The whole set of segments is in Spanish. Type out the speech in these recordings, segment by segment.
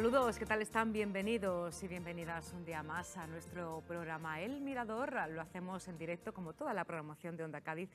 Saludos, ¿qué tal están? Bienvenidos y bienvenidas un día más a nuestro programa El Mirador. Lo hacemos en directo como toda la programación de Onda Cádiz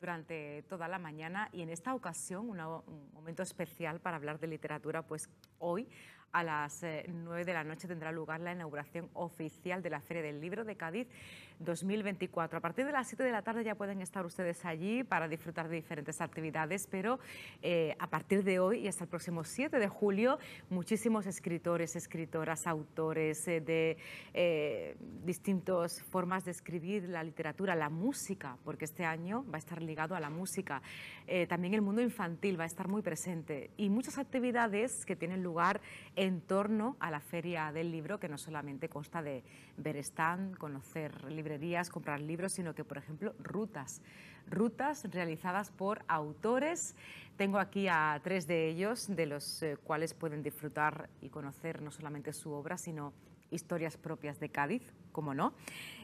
durante toda la mañana y en esta ocasión un momento especial para hablar de literatura, pues hoy a las 9 eh, de la noche tendrá lugar la inauguración oficial de la Feria del Libro de Cádiz 2024. A partir de las 7 de la tarde ya pueden estar ustedes allí para disfrutar de diferentes actividades, pero eh, a partir de hoy y hasta el próximo 7 de julio, muchísimos escritores, escritoras, autores eh, de eh, distintas formas de escribir, la literatura, la música, porque este año va a estar ligado a la música. Eh, también el mundo infantil va a estar muy presente y muchas actividades que tienen lugar en torno a la Feria del Libro, que no solamente consta de ver stand, conocer libros, días comprar libros, sino que, por ejemplo, rutas. Rutas realizadas por autores. Tengo aquí a tres de ellos, de los eh, cuales pueden disfrutar y conocer no solamente su obra, sino historias propias de Cádiz, como no.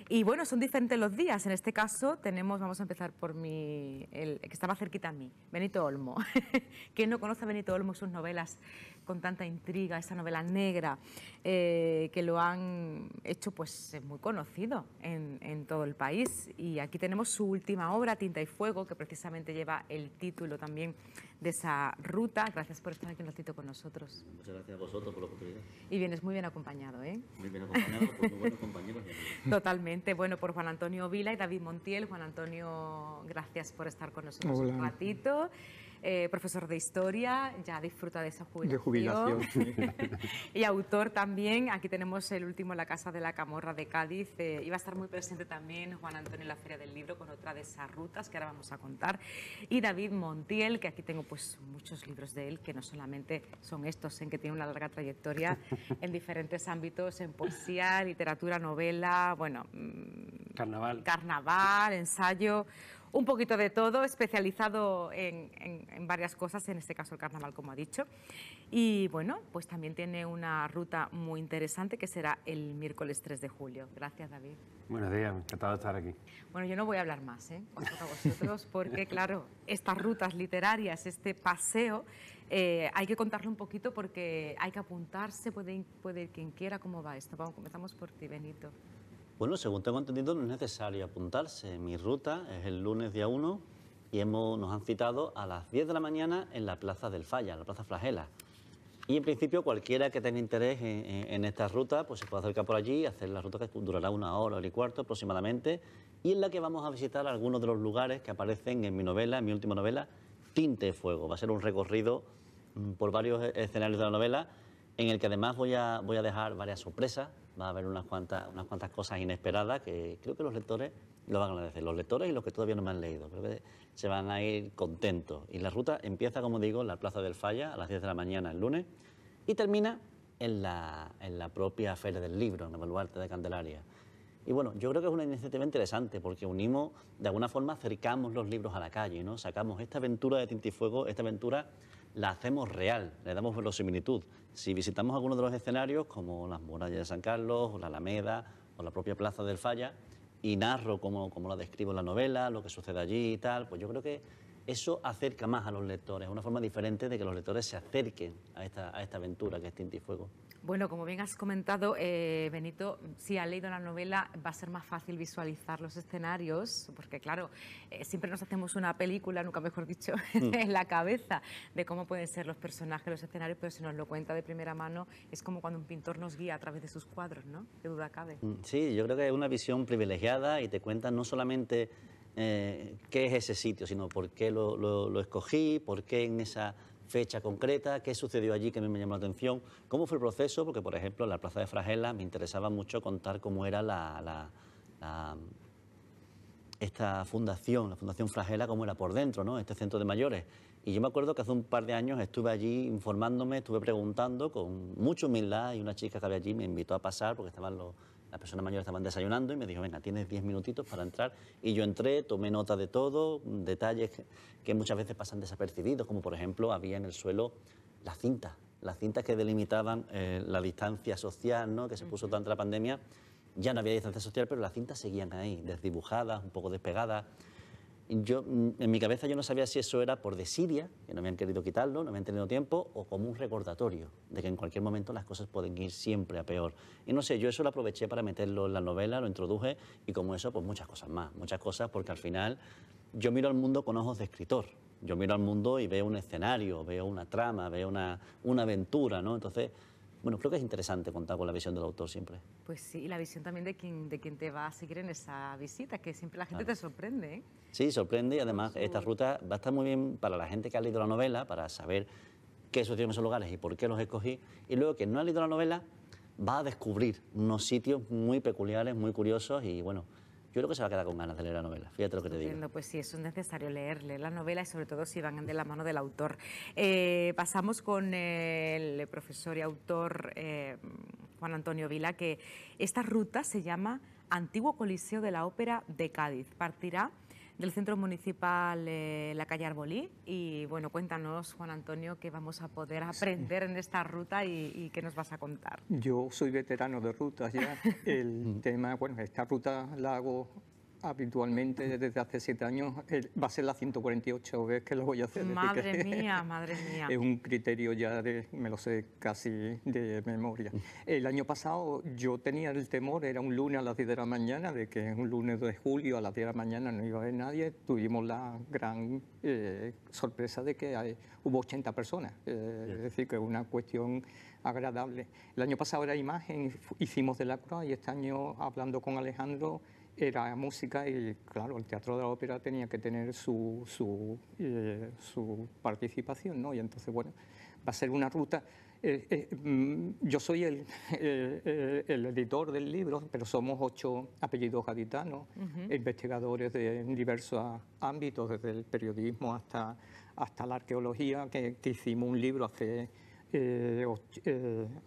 Y bueno, son diferentes los días. En este caso tenemos, vamos a empezar por mi, el que estaba cerquita a mí, Benito Olmo. ¿Quién no conoce a Benito Olmo sus novelas con tanta intriga, esa novela negra, eh, que lo han hecho pues muy conocido en, todo el país. Y aquí tenemos su última obra, Tinta y Fuego, que precisamente lleva el título también de esa ruta. Gracias por estar aquí un ratito con nosotros. Muchas gracias a vosotros por la oportunidad. Y vienes muy bien acompañado, ¿eh? Muy bien acompañado por muy buenos compañeros. Totalmente, bueno, por Juan Antonio Vila y David Montiel. Juan Antonio, gracias por estar con nosotros un ratito. Eh, profesor de historia, ya disfruta de esa jubilación. De y autor también. Aquí tenemos el último, La Casa de la Camorra de Cádiz. Eh, iba a estar muy presente también Juan Antonio en la Feria del Libro con otra de esas rutas que ahora vamos a contar. Y David Montiel, que aquí tengo pues muchos libros de él, que no solamente son estos, en que tiene una larga trayectoria en diferentes ámbitos, en poesía, literatura, novela, bueno... Mm, carnaval. Carnaval, ensayo un poquito de todo, especializado en, varias cosas, en este caso el carnaval, como ha dicho. Y bueno, pues también tiene una ruta muy interesante que será el miércoles 3 de julio. Gracias, David. Buenos días, encantado de estar aquí. Bueno, yo no voy a hablar más, ¿eh? vosotros, porque claro, estas rutas literarias, este paseo, eh, hay que contarlo un poquito porque hay que apuntarse, puede, puede ir quien quiera, cómo va esto. Vamos, comenzamos por ti, Benito. Bueno, según tengo entendido, no es necesario apuntarse. Mi ruta es el lunes día 1 y hemos, nos han citado a las 10 de la mañana en la Plaza del Falla, la Plaza Flagela. Y en principio cualquiera que tenga interés en, esta ruta, pues se puede acercar por allí hacer la ruta que durará una hora, hora y cuarto aproximadamente, y en la que vamos a visitar algunos de los lugares que aparecen en mi novela, en mi última novela, Tinte de Fuego. Va a ser un recorrido mm, por varios e-, escenarios de la novela, en el que además voy a dejar varias sorpresas va a haber unas cuantas, cosas inesperadas que creo que los lectores lo van a agradecer. Los lectores y los que todavía no me han leído. Creo que se van a ir contentos. Y la ruta empieza, como digo, en la Plaza del Falla a las 10 de la mañana el lunes y termina en la, en la propia Feria del Libro, en el Baluarte de Candelaria. Y bueno, yo creo que es una iniciativa interesante porque unimos, de alguna forma acercamos los libros a la calle, ¿no? Sacamos esta aventura de Tintifuego, esta aventura la hacemos real, le damos verosimilitud, si visitamos alguno de los escenarios, como las murallas de San Carlos, o la Alameda, o la propia Plaza del Falla, y narro como la describo en la novela, lo que sucede allí y tal, pues yo creo que eso acerca más a los lectores, es una forma diferente de que los lectores se acerquen a esta, a esta aventura que es Tinta bueno, como bien has comentado, eh, Benito, si ha leído la novela va a ser más fácil visualizar los escenarios, porque claro, eh, siempre nos hacemos una película, nunca mejor dicho, mm. en la cabeza de cómo pueden ser los personajes, los escenarios, pero si nos lo cuenta de primera mano, es como cuando un pintor nos guía a través de sus cuadros, ¿no? De duda cabe. Mm, sí, yo creo que es una visión privilegiada y te cuenta no solamente eh, qué es ese sitio, sino por qué lo escogí, por qué en esa fecha concreta, qué sucedió allí que a mí me llamó la atención, cómo fue el proceso, porque por ejemplo en la Plaza de Fragela me interesaba mucho contar cómo era la, esta fundación, la Fundación Fragela, cómo era por dentro, ¿no? este centro de mayores. Y yo me acuerdo que hace un par de años estuve allí informándome, estuve preguntando con mucha humildad y una chica que había allí me invitó a pasar porque estaban los, la persona mayores estaban desayunando y me dijo, venga, tienes diez minutitos para entrar. Y yo entré, tomé nota de todo, detalles que, muchas veces pasan desapercibidos, como por ejemplo había en el suelo las cintas, las cintas que delimitaban eh, la distancia social, ¿no? que se puso durante la pandemia. Ya no había distancia social, pero las cintas seguían ahí, desdibujadas, un poco despegadas. Mm, en mi cabeza yo no sabía si eso era por desidia, que no me han querido quitarlo, no me han tenido tiempo, o como un recordatorio de que en cualquier momento las cosas pueden ir siempre a peor. Y no sé, yo eso lo aproveché para meterlo en la novela, lo introduje y como eso, pues muchas cosas más, muchas cosas, porque al final yo miro al mundo con ojos de escritor. Yo miro al mundo y veo un escenario, veo una trama, veo una, una aventura, ¿no? Entonces bueno, creo que es interesante contar con la visión del autor siempre. Pues sí, y la visión también de quien, de quien te va a seguir en esa visita, que siempre la gente te sorprende. ¿eh? Sí, sorprende y además esta ruta va a estar muy bien para la gente que ha leído la novela, para saber qué sucedió en esos lugares y por qué los escogí. Y luego quien no ha leído la novela, va a descubrir unos sitios muy peculiares, muy curiosos y bueno, yo creo que se va a quedar con ganas de leer la novela. Fíjate lo que te digo. Pues sí, es necesario leer, la novela y sobre todo si van de la mano del autor. Eh, pasamos con el profesor y autor eh, Juan Antonio Vila, que esta ruta se llama Antiguo Coliseo de la Ópera de Cádiz. Partirá del Centro Municipal eh, La Calle Arbolí. Y bueno, cuéntanos, Juan Antonio, qué vamos a poder aprender en esta ruta y, y, qué nos vas a contar. Yo soy veterano de rutas ya. El mm. tema, bueno, esta ruta la hago habitualmente desde hace siete años eh, va a ser la 148, vez que lo voy a hacer. Madre mía, madre mía. Es un criterio ya de, me lo sé casi de memoria. El año pasado yo tenía el temor, era un lunes a las 10 de la mañana, de que un lunes de julio a las 10 de la mañana no iba a haber nadie. Tuvimos la gran eh, sorpresa de que hubo 80 personas, eh, es decir, que es una cuestión agradable. El año pasado era imagen, hicimos de la cruz y este año hablando con Alejandro era música y claro, el teatro de la ópera tenía que tener su, su, eh, participación, ¿no? Y entonces, bueno, va a ser una ruta. Eh, eh, mm, yo soy el, editor del libro, pero somos ocho apellidos gaditanos, investigadores de diversos ámbitos, desde el periodismo hasta, hasta la arqueología, que, hicimos un libro hace,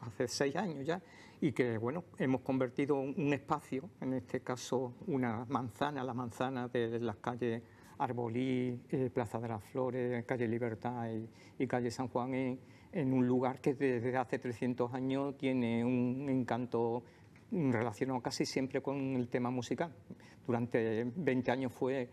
hace seis años ya y que bueno, hemos convertido un espacio, en este caso una manzana, la manzana de las calles Arbolí, eh, Plaza de las Flores, Calle Libertad y, Calle San Juan, en, un lugar que desde hace 300 años tiene un encanto relacionado casi siempre con el tema musical. Durante 20 años fue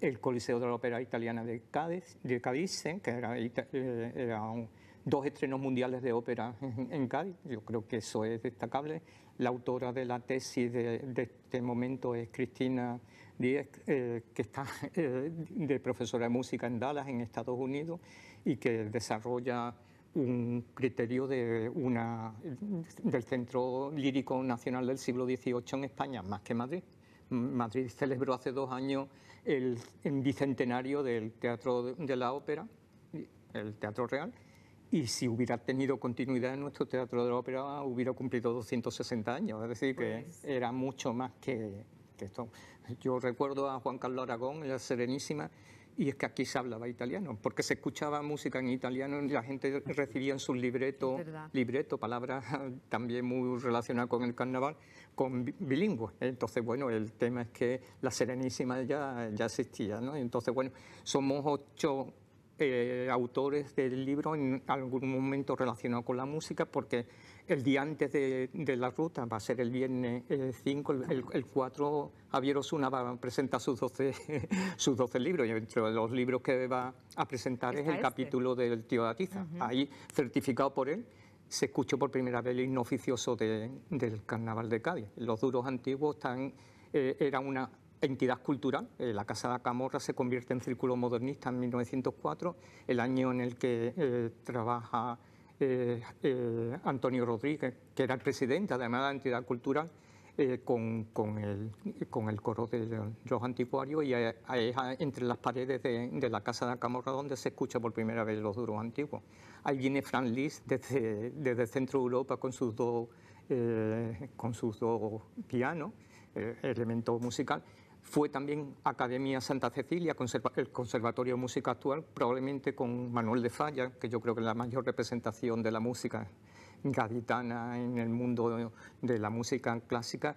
el Coliseo de la Ópera Italiana de Cádiz, de Cádiz ¿eh? que era, eh, era un, dos estrenos mundiales de ópera en, Cádiz, yo creo que eso es destacable. La autora de la tesis de, este momento es Cristina Díez, eh, que está eh, de profesora de música en Dallas, en Estados Unidos, y que desarrolla un criterio de una, del Centro Lírico Nacional del siglo XVIII en España, más que Madrid. Madrid celebró hace dos años el, el bicentenario del Teatro de la Ópera, el Teatro Real, y si hubiera tenido continuidad en nuestro Teatro de la Ópera, hubiera cumplido 260 años, es decir, que pues. era mucho más que, esto. Yo recuerdo a Juan Carlos Aragón en La Serenísima, y es que aquí se hablaba italiano, porque se escuchaba música en italiano y la gente recibía en sus libretos, libreto, palabras también muy relacionadas con el carnaval, con bilingüe. Entonces, bueno, el tema es que la Serenísima ya, ya existía, ¿no? Entonces, bueno, somos ocho eh, autores del libro en algún momento relacionado con la música, porque el día antes de, la ruta, va a ser el viernes 5, eh, el, 4, Javier Osuna va a presentar sus 12, sus 12 libros, y entre los libros que va a presentar es el este. capítulo del Tío de ahí certificado por él se escuchó por primera vez el inoficioso del carnaval de Cádiz. Los duros antiguos están, eh, era una entidad cultural. Eh, la Casa de la Camorra se convierte en círculo modernista en 1904, el año en el que eh, trabaja eh, Antonio Rodríguez, que era el presidente además de la entidad cultural, con, el, coro de los anticuarios y entre las paredes de, la Casa de la Camorra donde se escucha por primera vez los duros antiguos. Ahí viene Franz Liszt desde, desde Centro Europa con sus dos, con sus dos pianos, elemento musical, fue también Academia Santa Cecilia, el Conservatorio de Música Actual, probablemente con Manuel de Falla, que yo creo que es la mayor representación de la música gaditana en el mundo de la música clásica,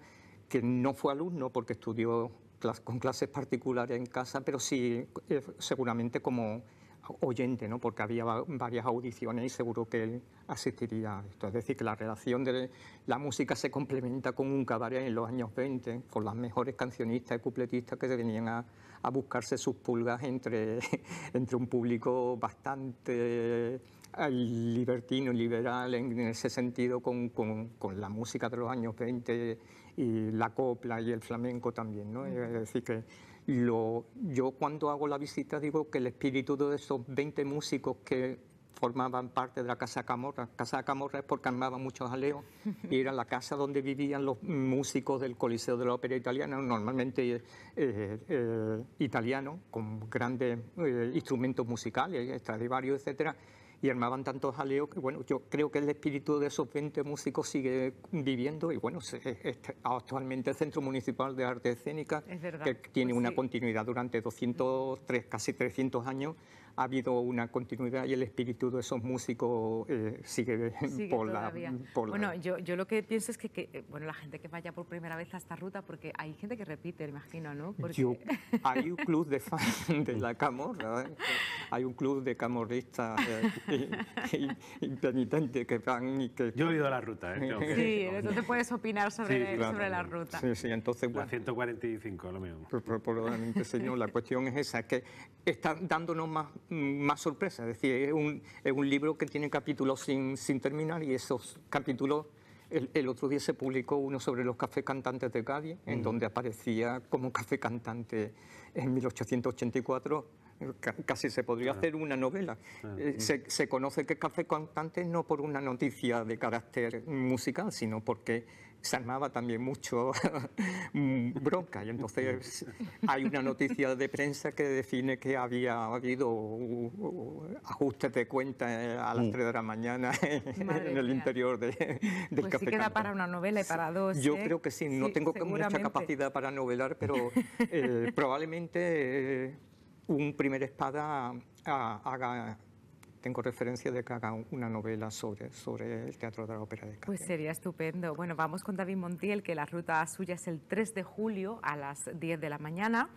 que no fue alumno porque estudió con clases particulares en casa, pero sí eh, seguramente como oyente, ¿no? porque había varias audiciones y seguro que él asistiría a esto. Es decir, que la relación de la música se complementa con un cabaret en los años 20, con las mejores cancionistas y cupletistas que venían a, buscarse sus pulgas entre, entre un público bastante eh, libertino, liberal en, ese sentido con, con, la música de los años 20 y la copla y el flamenco también. ¿no? Es decir, que lo, yo cuando hago la visita digo que el espíritu de esos 20 músicos que formaban parte de la Casa Camorra. Casa Camorra es porque armaba muchos aleos y era la casa donde vivían los músicos del Coliseo de la Ópera Italiana, normalmente eh, eh, eh italiano, con grandes eh, instrumentos musicales, extradivarios, etcétera, y armaban tantos aleos que, bueno, yo creo que el espíritu de esos 20 músicos sigue viviendo y, bueno, este, actualmente el Centro Municipal de Arte Escénica, que tiene pues una continuidad durante 203, casi 300 años, ha habido una continuidad y el espíritu de esos músicos eh, sigue, por, la, Bueno, Yo, yo lo que pienso es que, eh, bueno, la gente que vaya por primera vez a esta ruta, porque hay gente que repite, imagino, ¿no? hay un club de fans de la camorra, ¿eh? hay un club de camorristas impenitentes que van y que... Yo he ido a la ruta, ¿eh? Sí, entonces puedes opinar sobre, la ruta. Sí, sí, entonces... la 145, lo mismo. Probablemente, señor, la cuestión es esa, que están dándonos más más sorpresa, es decir, es un, libro que tiene capítulos sin, sin terminar y esos capítulos el, otro día se publicó uno sobre los cafés cantantes de Cádiz, en donde aparecía como café cantante en 1884. Casi se podría hacer una novela. Eh, se, se, conoce que café cantante no por una noticia de carácter musical, sino porque se armaba también mucho mm, bronca. Y entonces hay una noticia de prensa que define que había habido ajustes de cuentas eh, a las 3 mm. de la mañana en el interior de, del pues queda para una novela y para dos. Yo ¿eh? creo que sí, no tengo mucha capacidad para novelar, pero eh, probablemente un primer espada haga tengo referencia de que haga una novela sobre, sobre el Teatro de la Ópera de Cádiz. Pues sería estupendo. Bueno, vamos con David Montiel, que la ruta suya es el 3 de julio a las 10 de la mañana.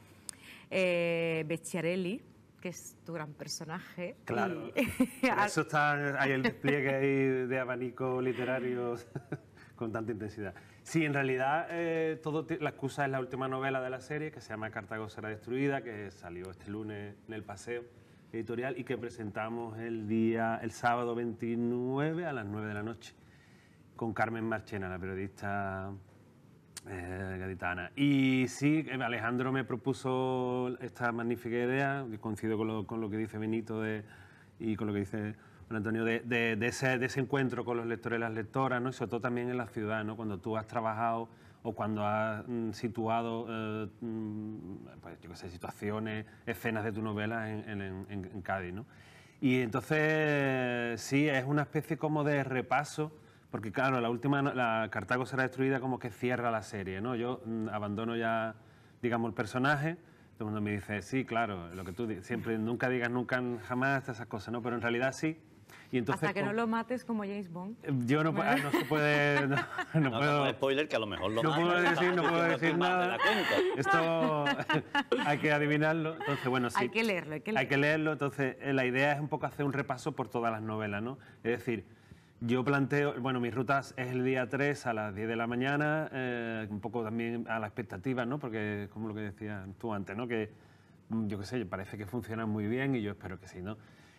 Eh, Becciarelli, que es tu gran personaje. Claro. Eso está, hay el despliegue ahí de abanico literario con tanta intensidad. Sí, en realidad, eh, todo la excusa es la última novela de la serie, que se llama Cartago será destruida, que salió este lunes en el paseo editorial y que presentamos el día, el sábado 29 a las 9 de la noche, con Carmen Marchena, la periodista eh, gaditana. Y sí, Alejandro me propuso esta magnífica idea, coincido con lo, con lo que dice Benito y con lo que dice Juan Antonio, de, de, ese, de, ese, encuentro con los lectores y las lectoras, ¿no? y sobre todo también en la ciudad, ¿no? cuando tú has trabajado o cuando has mm, situado, eh, mm, pues, yo situaciones, escenas de tu novela en, Cádiz, ¿no? Y entonces, sí, es una especie como de repaso, porque claro, la última, la Cartago será destruida como que cierra la serie, ¿no? Yo mm, abandono ya, digamos, el personaje, todo el mundo me dice, sí, claro, lo que tú siempre, nunca digas nunca jamás esas cosas, ¿no? Pero en realidad sí, y entonces, Hasta que no lo mates como James Bond. Yo no, ah, no se puede. No, puedo. spoiler que a lo mejor lo No puedo decir, no puedo decir nada. Esto hay que adivinarlo. Entonces, bueno, sí. Hay que leerlo, hay que leerlo. Entonces, eh, la idea es un poco hacer un repaso por todas las novelas, ¿no? Es decir, yo planteo, bueno, mis rutas es el día 3 a las 10 de la mañana, eh, un poco también a la expectativa, ¿no? Porque, como lo que decías tú antes, ¿no? Que yo qué sé, parece que funciona muy bien y yo espero que sí, ¿no?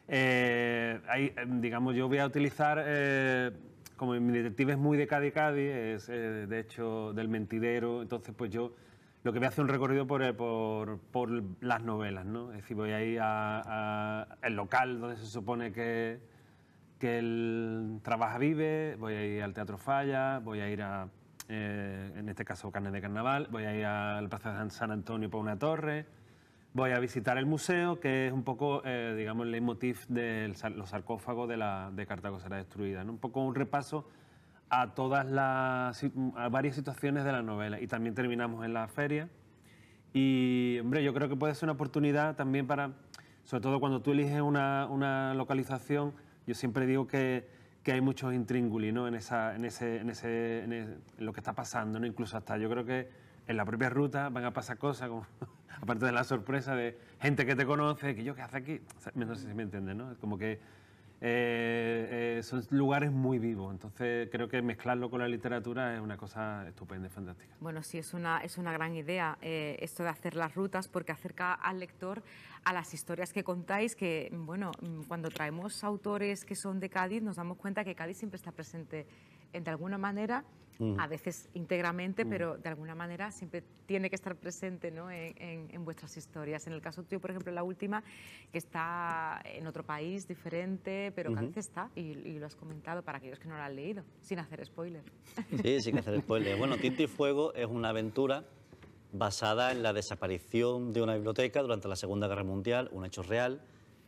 Eh, em, digamos, yo voy a utilizar, eh, como mi detective es muy de Cádiz, Cádiz, es eh, de hecho del mentidero, entonces pues yo lo que voy a hacer un recorrido por, por, por las novelas, ¿no? Es decir, voy a ir al local donde se supone que, que el trabaja vive, voy a ir al Teatro Falla, voy a ir a, en este caso, Carne de Carnaval, voy a ir al Plaza de San Antonio por una torre, voy a visitar el museo, que es un poco, eh, digamos, el leitmotiv de los sarcófagos de, la, de Cartago será destruida. ¿no? Un poco un repaso a todas las a varias situaciones de la novela. Y también terminamos en la feria. Y, hombre, yo creo que puede ser una oportunidad también para, sobre todo cuando tú eliges una, una localización, yo siempre digo que, que hay muchos intríngulis ¿no? en, esa, en, ese, en, ese, en, lo que está pasando, incluso hasta yo creo que en la propia ruta van a pasar cosas, aparte de la sorpresa de gente que te conoce, que yo qué hace aquí, no sé si me entienden, ¿no? Es Como que eh, eh, son lugares muy vivos, entonces creo que mezclarlo con la literatura es una cosa estupenda y fantástica. Bueno, sí, es una, es una gran idea eh, esto de hacer las rutas, porque acerca al lector a las historias que contáis, que bueno, cuando traemos autores que son de Cádiz, nos damos cuenta que Cádiz siempre está presente de alguna manera a veces íntegramente, pero de alguna manera siempre tiene que estar presente ¿no? en, vuestras historias. En el caso tuyo, por ejemplo, la última, que está en otro país diferente, pero que a veces está, y, lo has comentado para aquellos que no lo han leído, sin hacer spoiler. Sí, sin hacer spoiler. Bueno, Tinta y Fuego es una aventura basada en la desaparición de una biblioteca durante la Segunda Guerra Mundial, un hecho real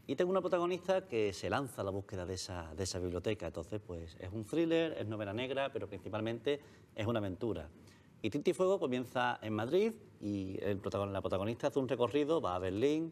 y tengo una protagonista que se lanza a la búsqueda de esa, biblioteca. Entonces, pues es un thriller, es novela negra, pero principalmente es una aventura. Y Tinti Fuego comienza en Madrid y la protagonista hace un recorrido, va a Berlín,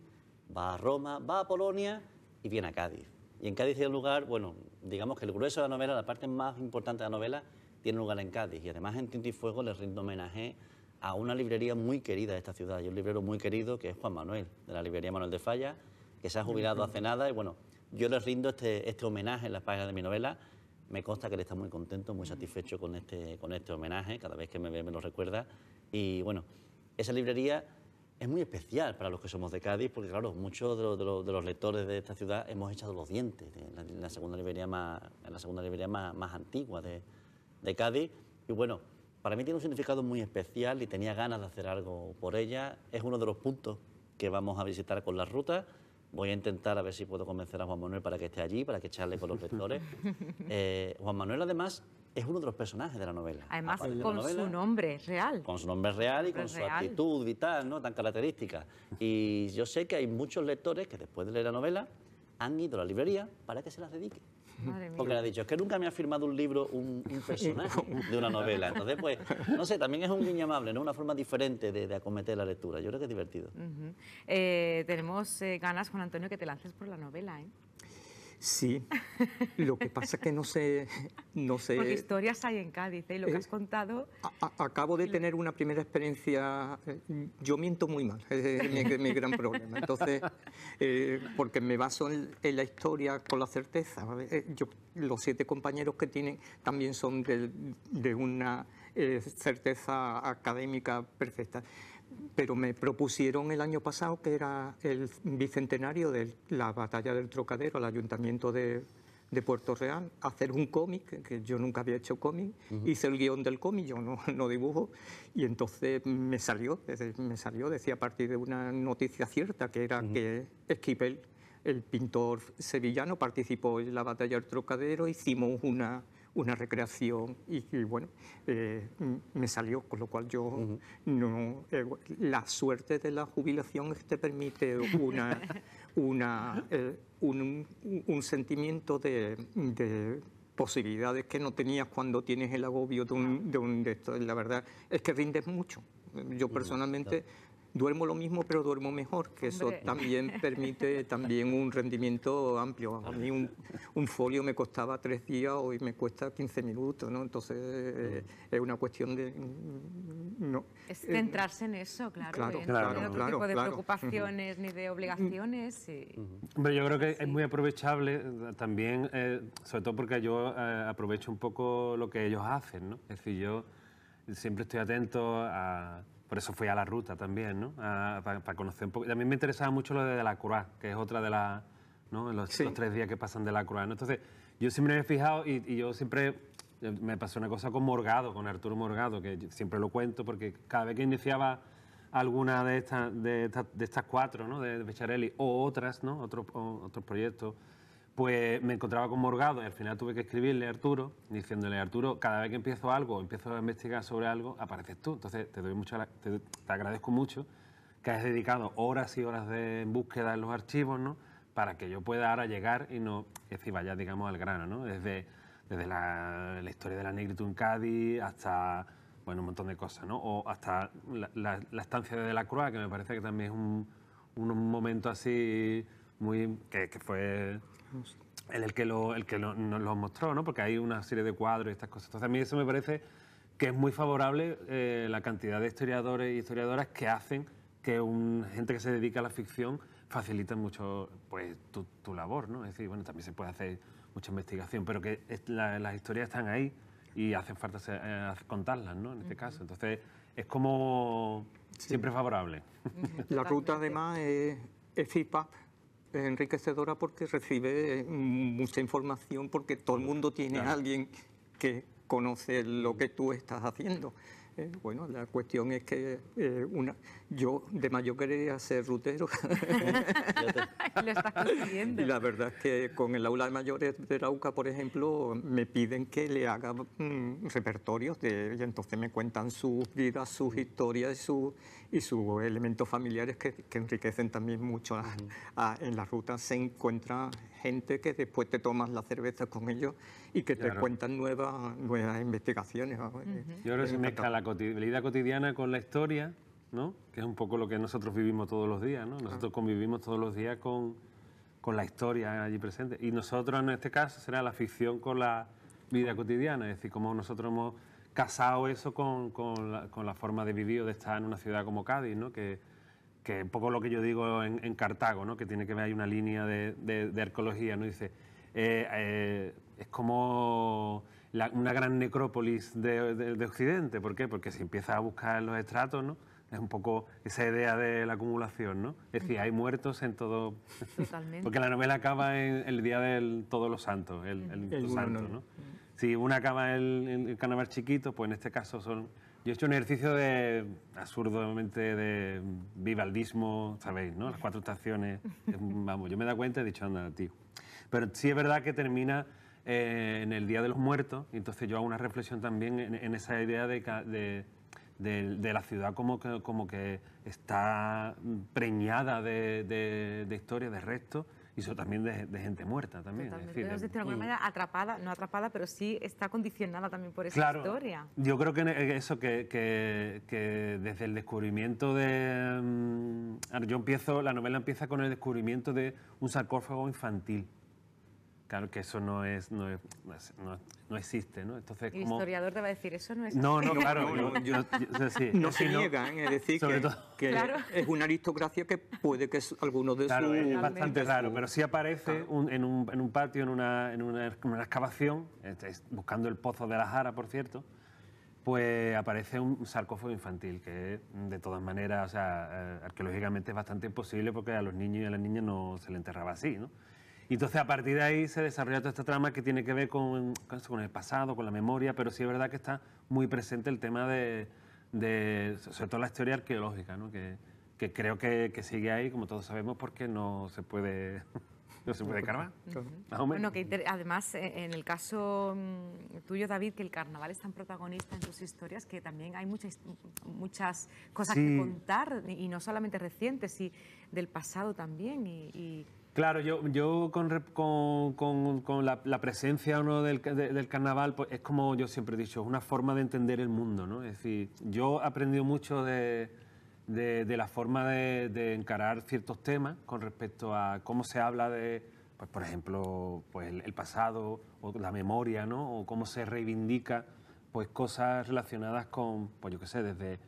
va a Roma, va a Polonia y viene a Cádiz. Y en Cádiz tiene lugar, bueno, digamos que el grueso de la novela, la parte más importante de la novela, tiene lugar en Cádiz. Y además en Tinti Fuego le rindo homenaje a una librería muy querida de esta ciudad y un librero muy querido que es Juan Manuel, de la librería Manuel de Falla que se ha jubilado hace nada y bueno, yo les rindo este, este homenaje en las páginas de mi novela. Me consta que él está muy contento, muy satisfecho con este, con este homenaje, cada vez que me lo recuerda. Y bueno, esa librería es muy especial para los que somos de Cádiz, porque claro, muchos de, los, lectores de esta ciudad hemos echado los dientes en la, segunda librería más, en la segunda librería más, más antigua de, de, Cádiz. Y bueno, para mí tiene un significado muy especial y tenía ganas de hacer algo por ella. Es uno de los puntos que vamos a visitar con la ruta. Voy a intentar a ver si puedo convencer a Juan Manuel para que esté allí, para que charle con los lectores. Eh, Juan Manuel, además, es uno de los personajes de la novela. Además, con su nombre real. Con su nombre real y con su actitud y tal, ¿no? Tan característica. Y yo sé que hay muchos lectores que después de leer la novela han ido a la librería para que se las dedique. Porque le ha dicho, es que nunca me ha firmado un libro un, personaje de una novela. Entonces, pues, no sé, también es un guiño amable, ¿no? Una forma diferente de, acometer la lectura. Yo creo que es divertido. Eh, tenemos eh, ganas, Juan Antonio, que te lances por la novela, ¿eh? Sí, lo que pasa que no sé... No sé historias hay en Cádiz, ¿eh? eh, y lo que has contado... acabo de tener una primera experiencia... Eh, yo miento muy mal, es mi, gran problema. Entonces, porque me baso en, la historia con la certeza. Yo, los siete compañeros que tienen también son de, una certeza académica perfecta pero me propusieron el año pasado, que era el bicentenario de la batalla del Trocadero, al ayuntamiento de, Puerto Real, hacer un cómic, que yo nunca había hecho cómic, hice el guión del cómic, yo no, no, dibujo, y entonces me salió, me salió, decía a partir de una noticia cierta, que era que Esquivel, el pintor sevillano, participó en la batalla del Trocadero, hicimos una una recreación y, bueno, eh, me salió, con lo cual yo no... Eh, la suerte de la jubilación te permite una, una, eh, un, sentimiento de, posibilidades que no tenías cuando tienes el agobio de un, de de La verdad es que rindes mucho. Yo personalmente duermo lo mismo, pero duermo mejor, que eso también permite también un rendimiento amplio. A mí un, folio me costaba tres días, hoy me cuesta 15 minutos, ¿no? Entonces eh, es una cuestión de... Mm, no, es centrarse en eso, claro. Claro, claro, no claro, otro tipo de preocupaciones ni de obligaciones. pero yo creo que es muy aprovechable eh, también, eh, sobre todo porque yo aprovecho un poco lo que ellos hacen, ¿no? Es decir, yo siempre estoy atento a por eso fui a la ruta también, ¿no? para, conocer un poco. mí me interesaba mucho lo de, la Croix, que es otra de las, ¿no? Los, tres días que pasan de la Croix, ¿no? Entonces, yo siempre me he fijado y, yo siempre me pasó una cosa con Morgado, con Arturo Morgado, que siempre lo cuento porque cada vez que iniciaba alguna de estas de, estas cuatro, ¿no? De, de Becharelli o otras, ¿no? Otros otros proyectos pues me encontraba con Morgado y al final tuve que escribirle a Arturo, diciéndole, Arturo, cada vez que empiezo algo, empiezo a investigar sobre algo, apareces tú. Entonces te, doy mucho, te, agradezco mucho que has dedicado horas y horas de búsqueda en los archivos, Para que yo pueda ahora llegar y no, es decir, vaya, digamos, al grano, Desde, desde la, historia de la negritud en Cádiz hasta, bueno, un montón de cosas, ¿no? O hasta la, estancia de, la Croix, que me parece que también es un, un momento así muy, que, fue el que, lo, el que nos lo mostró, ¿no? porque hay una serie de cuadros y estas cosas. Entonces a mí eso me parece que es muy favorable eh, la cantidad de historiadores y historiadoras que hacen que un, gente que se dedica a la ficción facilite mucho pues, tu, labor. ¿no? Es decir, bueno, también se puede hacer mucha investigación, pero que las historias están ahí y hacen falta eh, contarlas, ¿no? En este caso. Entonces, es como siempre favorable. La ruta, además, es, es IPA enriquecedora porque recibe eh, mucha información, porque todo el mundo tiene a alguien que conoce lo que tú estás haciendo. Eh, bueno, la cuestión es que eh, una, yo de mayor quería ser rutero. consiguiendo. Y la verdad es que con el aula de mayores de Arauca, por ejemplo, me piden que le haga mm, repertorios de, y entonces me cuentan sus vidas, sus historias y, su, y sus elementos familiares que, enriquecen también mucho en la ruta. Se encuentra gente que después te tomas la cerveza con ellos y que te cuentan nuevas, nuevas investigaciones. Eh, Yo creo que se mezcla la, vida cotidiana con la historia, ¿no? que es un poco lo que nosotros vivimos todos los días. Nosotros convivimos todos los días con, con la historia allí presente. Y nosotros en este caso será la ficción con la vida cotidiana, es decir, como nosotros hemos casado eso con, la, forma de vivir o de estar en una ciudad como Cádiz, ¿no? que, que es un poco lo que yo digo en, Cartago, ¿no? que tiene que ver, hay una línea de, arqueología, ¿no? dice, eh, eh, es como una gran necrópolis de, Occidente, ¿por qué? Porque si empiezas a buscar los estratos, ¿no? es un poco esa idea de la acumulación, ¿no? Es decir, hay muertos en todo. Totalmente. Porque la novela acaba en el día del Todos los Santos, el, si una cama el, el chiquito, pues en este caso son... Yo he hecho un ejercicio de absurdamente de vivaldismo, ¿sabéis? ¿no? Las cuatro estaciones. Vamos, yo me da cuenta y he dicho, anda, tío. Pero sí es verdad que termina eh, en el Día de los Muertos, y entonces yo hago una reflexión también en, esa idea de, de, la ciudad como que, como que está preñada de, historia, de restos y eso también de, gente muerta también. es de, alguna manera atrapada, no atrapada, pero sí está condicionada también por esa historia. Yo creo que eso, que, que, que desde el descubrimiento de... Mm, yo empiezo, la novela empieza con el descubrimiento de un sarcófago infantil. Claro que eso no es, no, no, existe, ¿no? Entonces, el historiador te va a decir, eso no es No, no, claro, yo, no se niegan, es decir, que, es una aristocracia que puede que algunos de claro, es bastante raro, pero sí aparece ah. en, un, patio, en una, en una, excavación, buscando el Pozo de la Jara, por cierto, pues aparece un sarcófago infantil, que de todas maneras, o sea, eh, arqueológicamente es bastante imposible porque a los niños y a las niñas no se le enterraba así, ¿no? Y entonces a partir de ahí se desarrolla toda esta trama que tiene que ver con, con el pasado, con la memoria, pero sí es verdad que está muy presente el tema de, sobre todo la historia arqueológica, que, creo que, sigue ahí, como todos sabemos, porque no se puede... No se puede cargar. que además, eh, en el caso mm, tuyo, David, que el carnaval es tan protagonista en sus historias que también hay muchas, muchas cosas que contar, y no solamente recientes, y del pasado también. y Claro, yo, yo con, con, la, presencia o del, del, carnaval, pues es como yo siempre he dicho, es una forma de entender el mundo, ¿no? Es decir, yo he aprendido mucho de, la forma de, encarar ciertos temas con respecto a cómo se habla de, pues, por ejemplo, pues el, pasado o la memoria, ¿no? O cómo se reivindica pues cosas relacionadas con, pues yo qué sé, desde,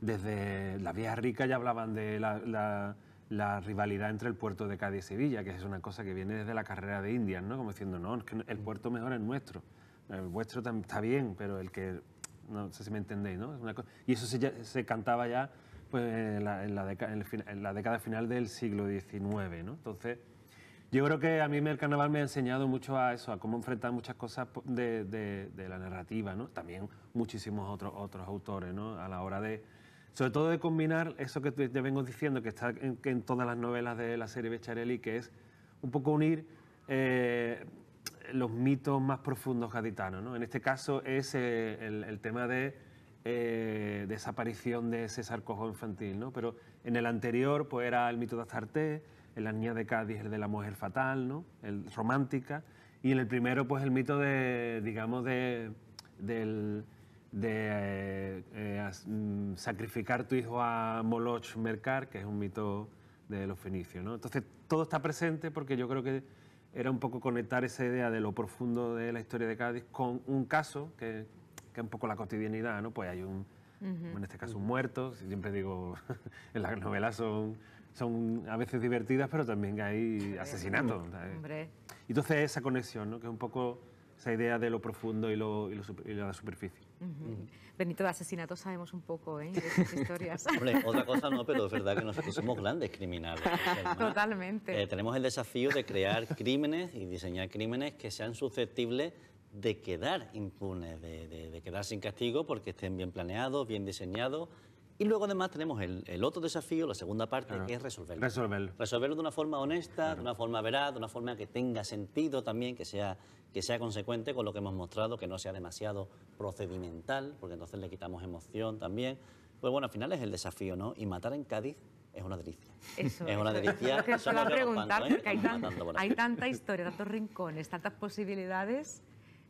desde la viejas Rica ya hablaban de la la rivalidad entre el puerto de Cádiz y Sevilla, que es una cosa que viene desde la carrera de Indias, ¿no? Como diciendo, no, que el mm. puerto mejor es nuestro. El vuestro está bien, pero el que... No sé si me entendéis, ¿no? y eso se, se cantaba ya pues, en, la, década final del siglo XIX, ¿no? Entonces, yo creo que a mí el carnaval me ha enseñado mucho a eso, a cómo enfrentar muchas cosas de, la narrativa, ¿no? También muchísimos otros, otros autores, ¿no? A la hora de sobre todo de combinar eso que te vengo diciendo, que está en, todas las novelas de la serie Becharelli, que es un poco unir eh, los mitos más profundos gaditanos. En este caso es eh, el, tema de eh, desaparición de César Cojo infantil, pero en el anterior pues, era el mito de Azarté... en la niña de Cádiz el de la mujer fatal, ¿no? el romántica, y en el primero pues el mito de, digamos, de, del de eh, mm, sacrificar tu hijo a Moloch Mercar, que es un mito de los fenicios. Entonces, todo está presente porque yo creo que era un poco conectar esa idea de lo profundo de la historia de Cádiz con un caso que, es un poco la cotidianidad, ¿no? Pues hay un, en este caso, un muerto, siempre digo, en las novelas son, son a veces divertidas, pero también hay asesinatos. Entonces esa conexión, ¿no? Que es un poco esa idea de lo profundo y la superficie. Benito, de asesinatos sabemos un poco, ¿eh? De esas historias. Hombre, otra cosa no, pero es verdad que nosotros somos grandes criminales. Totalmente. Eh, tenemos el desafío de crear crímenes y diseñar crímenes que sean susceptibles de quedar impunes, de quedar sin castigo porque estén bien planeados, bien diseñados y luego además tenemos el, otro desafío, la segunda parte, que es resolverlo. Resolverlo. Resolverlo de una forma honesta, de una forma veraz, de una forma que tenga sentido también, que sea, que sea consecuente con lo que hemos mostrado, que no sea demasiado procedimental, porque entonces le quitamos emoción también. Pues bueno, al final es el desafío, ¿no? Y matar en Cádiz es una delicia. es una delicia. Lo que va a preguntar, ¿eh? porque hay, hay tanta historia, tantos rincones, tantas posibilidades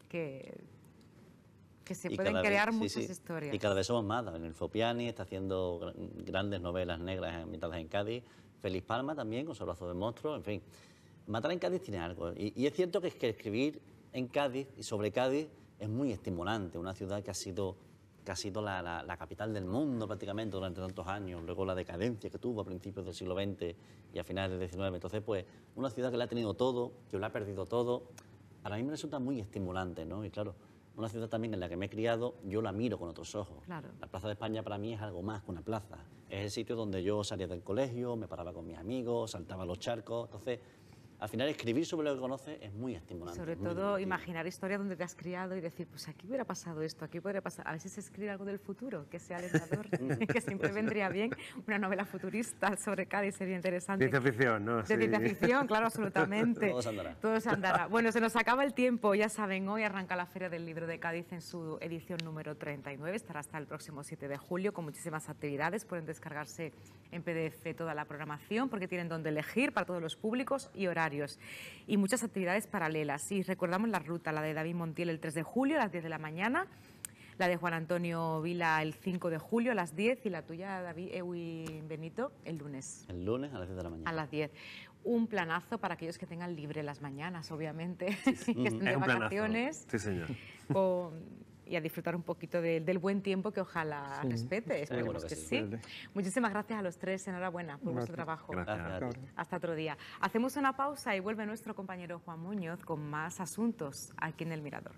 que que se pueden crear muchas historias. Y cada vez somos más. el Fopiani está haciendo grandes novelas negras ambientadas en Cádiz. Félix Palma también, con su brazo de monstruo, en fin. Matar en Cádiz tiene algo. Y, es cierto que, es que escribir en Cádiz y sobre Cádiz es muy estimulante. Una ciudad que ha sido ha sido la, capital del mundo prácticamente durante tantos años, luego la decadencia que tuvo a principios del siglo XX y a finales del XIX. Entonces, pues, una ciudad que la ha tenido todo, que lo ha perdido todo, para mí me resulta muy estimulante, ¿no? Y claro, una ciudad también en la que me he criado, yo la miro con otros ojos. La Plaza de España para mí es algo más que una plaza. Es el sitio donde yo salía del colegio, me paraba con mis amigos, saltaba los charcos. Entonces, al final escribir sobre lo que conoces es muy estimulante. Sobre todo imaginar historias donde te has criado y decir, pues aquí hubiera pasado esto, aquí podría pasar. A veces se escribe algo del futuro, que sea alejador, mm. que siempre pues vendría bien una novela futurista sobre Cádiz, sería interesante. Ciencia ficción, ¿no? De ciencia ficción, claro, absolutamente. Todo se andará. Todo andará. Bueno, se nos acaba el tiempo, ya saben, hoy arranca la Feria del Libro de Cádiz en su edición número 39, estará hasta el próximo 7 de julio con muchísimas actividades, pueden descargarse en PDF toda la programación porque tienen donde elegir para todos los públicos y horarios y muchas actividades paralelas. Y recordamos la ruta, la de David Montiel el 3 de julio a las 10 de la mañana, la de Juan Antonio Vila el 5 de julio a las 10 y la tuya, David Ewi Benito, el lunes. El lunes a las 10 de la mañana. A las 10. Un planazo para aquellos que tengan libre las mañanas, obviamente, sí, que estén de vacaciones. Sí, señor y a disfrutar un poquito del buen tiempo que ojalá respete. Esperemos que, sí. Muchísimas gracias a los tres. Enhorabuena por vuestro trabajo. Hasta otro día. Hacemos una pausa y vuelve nuestro compañero Juan Muñoz con más asuntos aquí en El Mirador.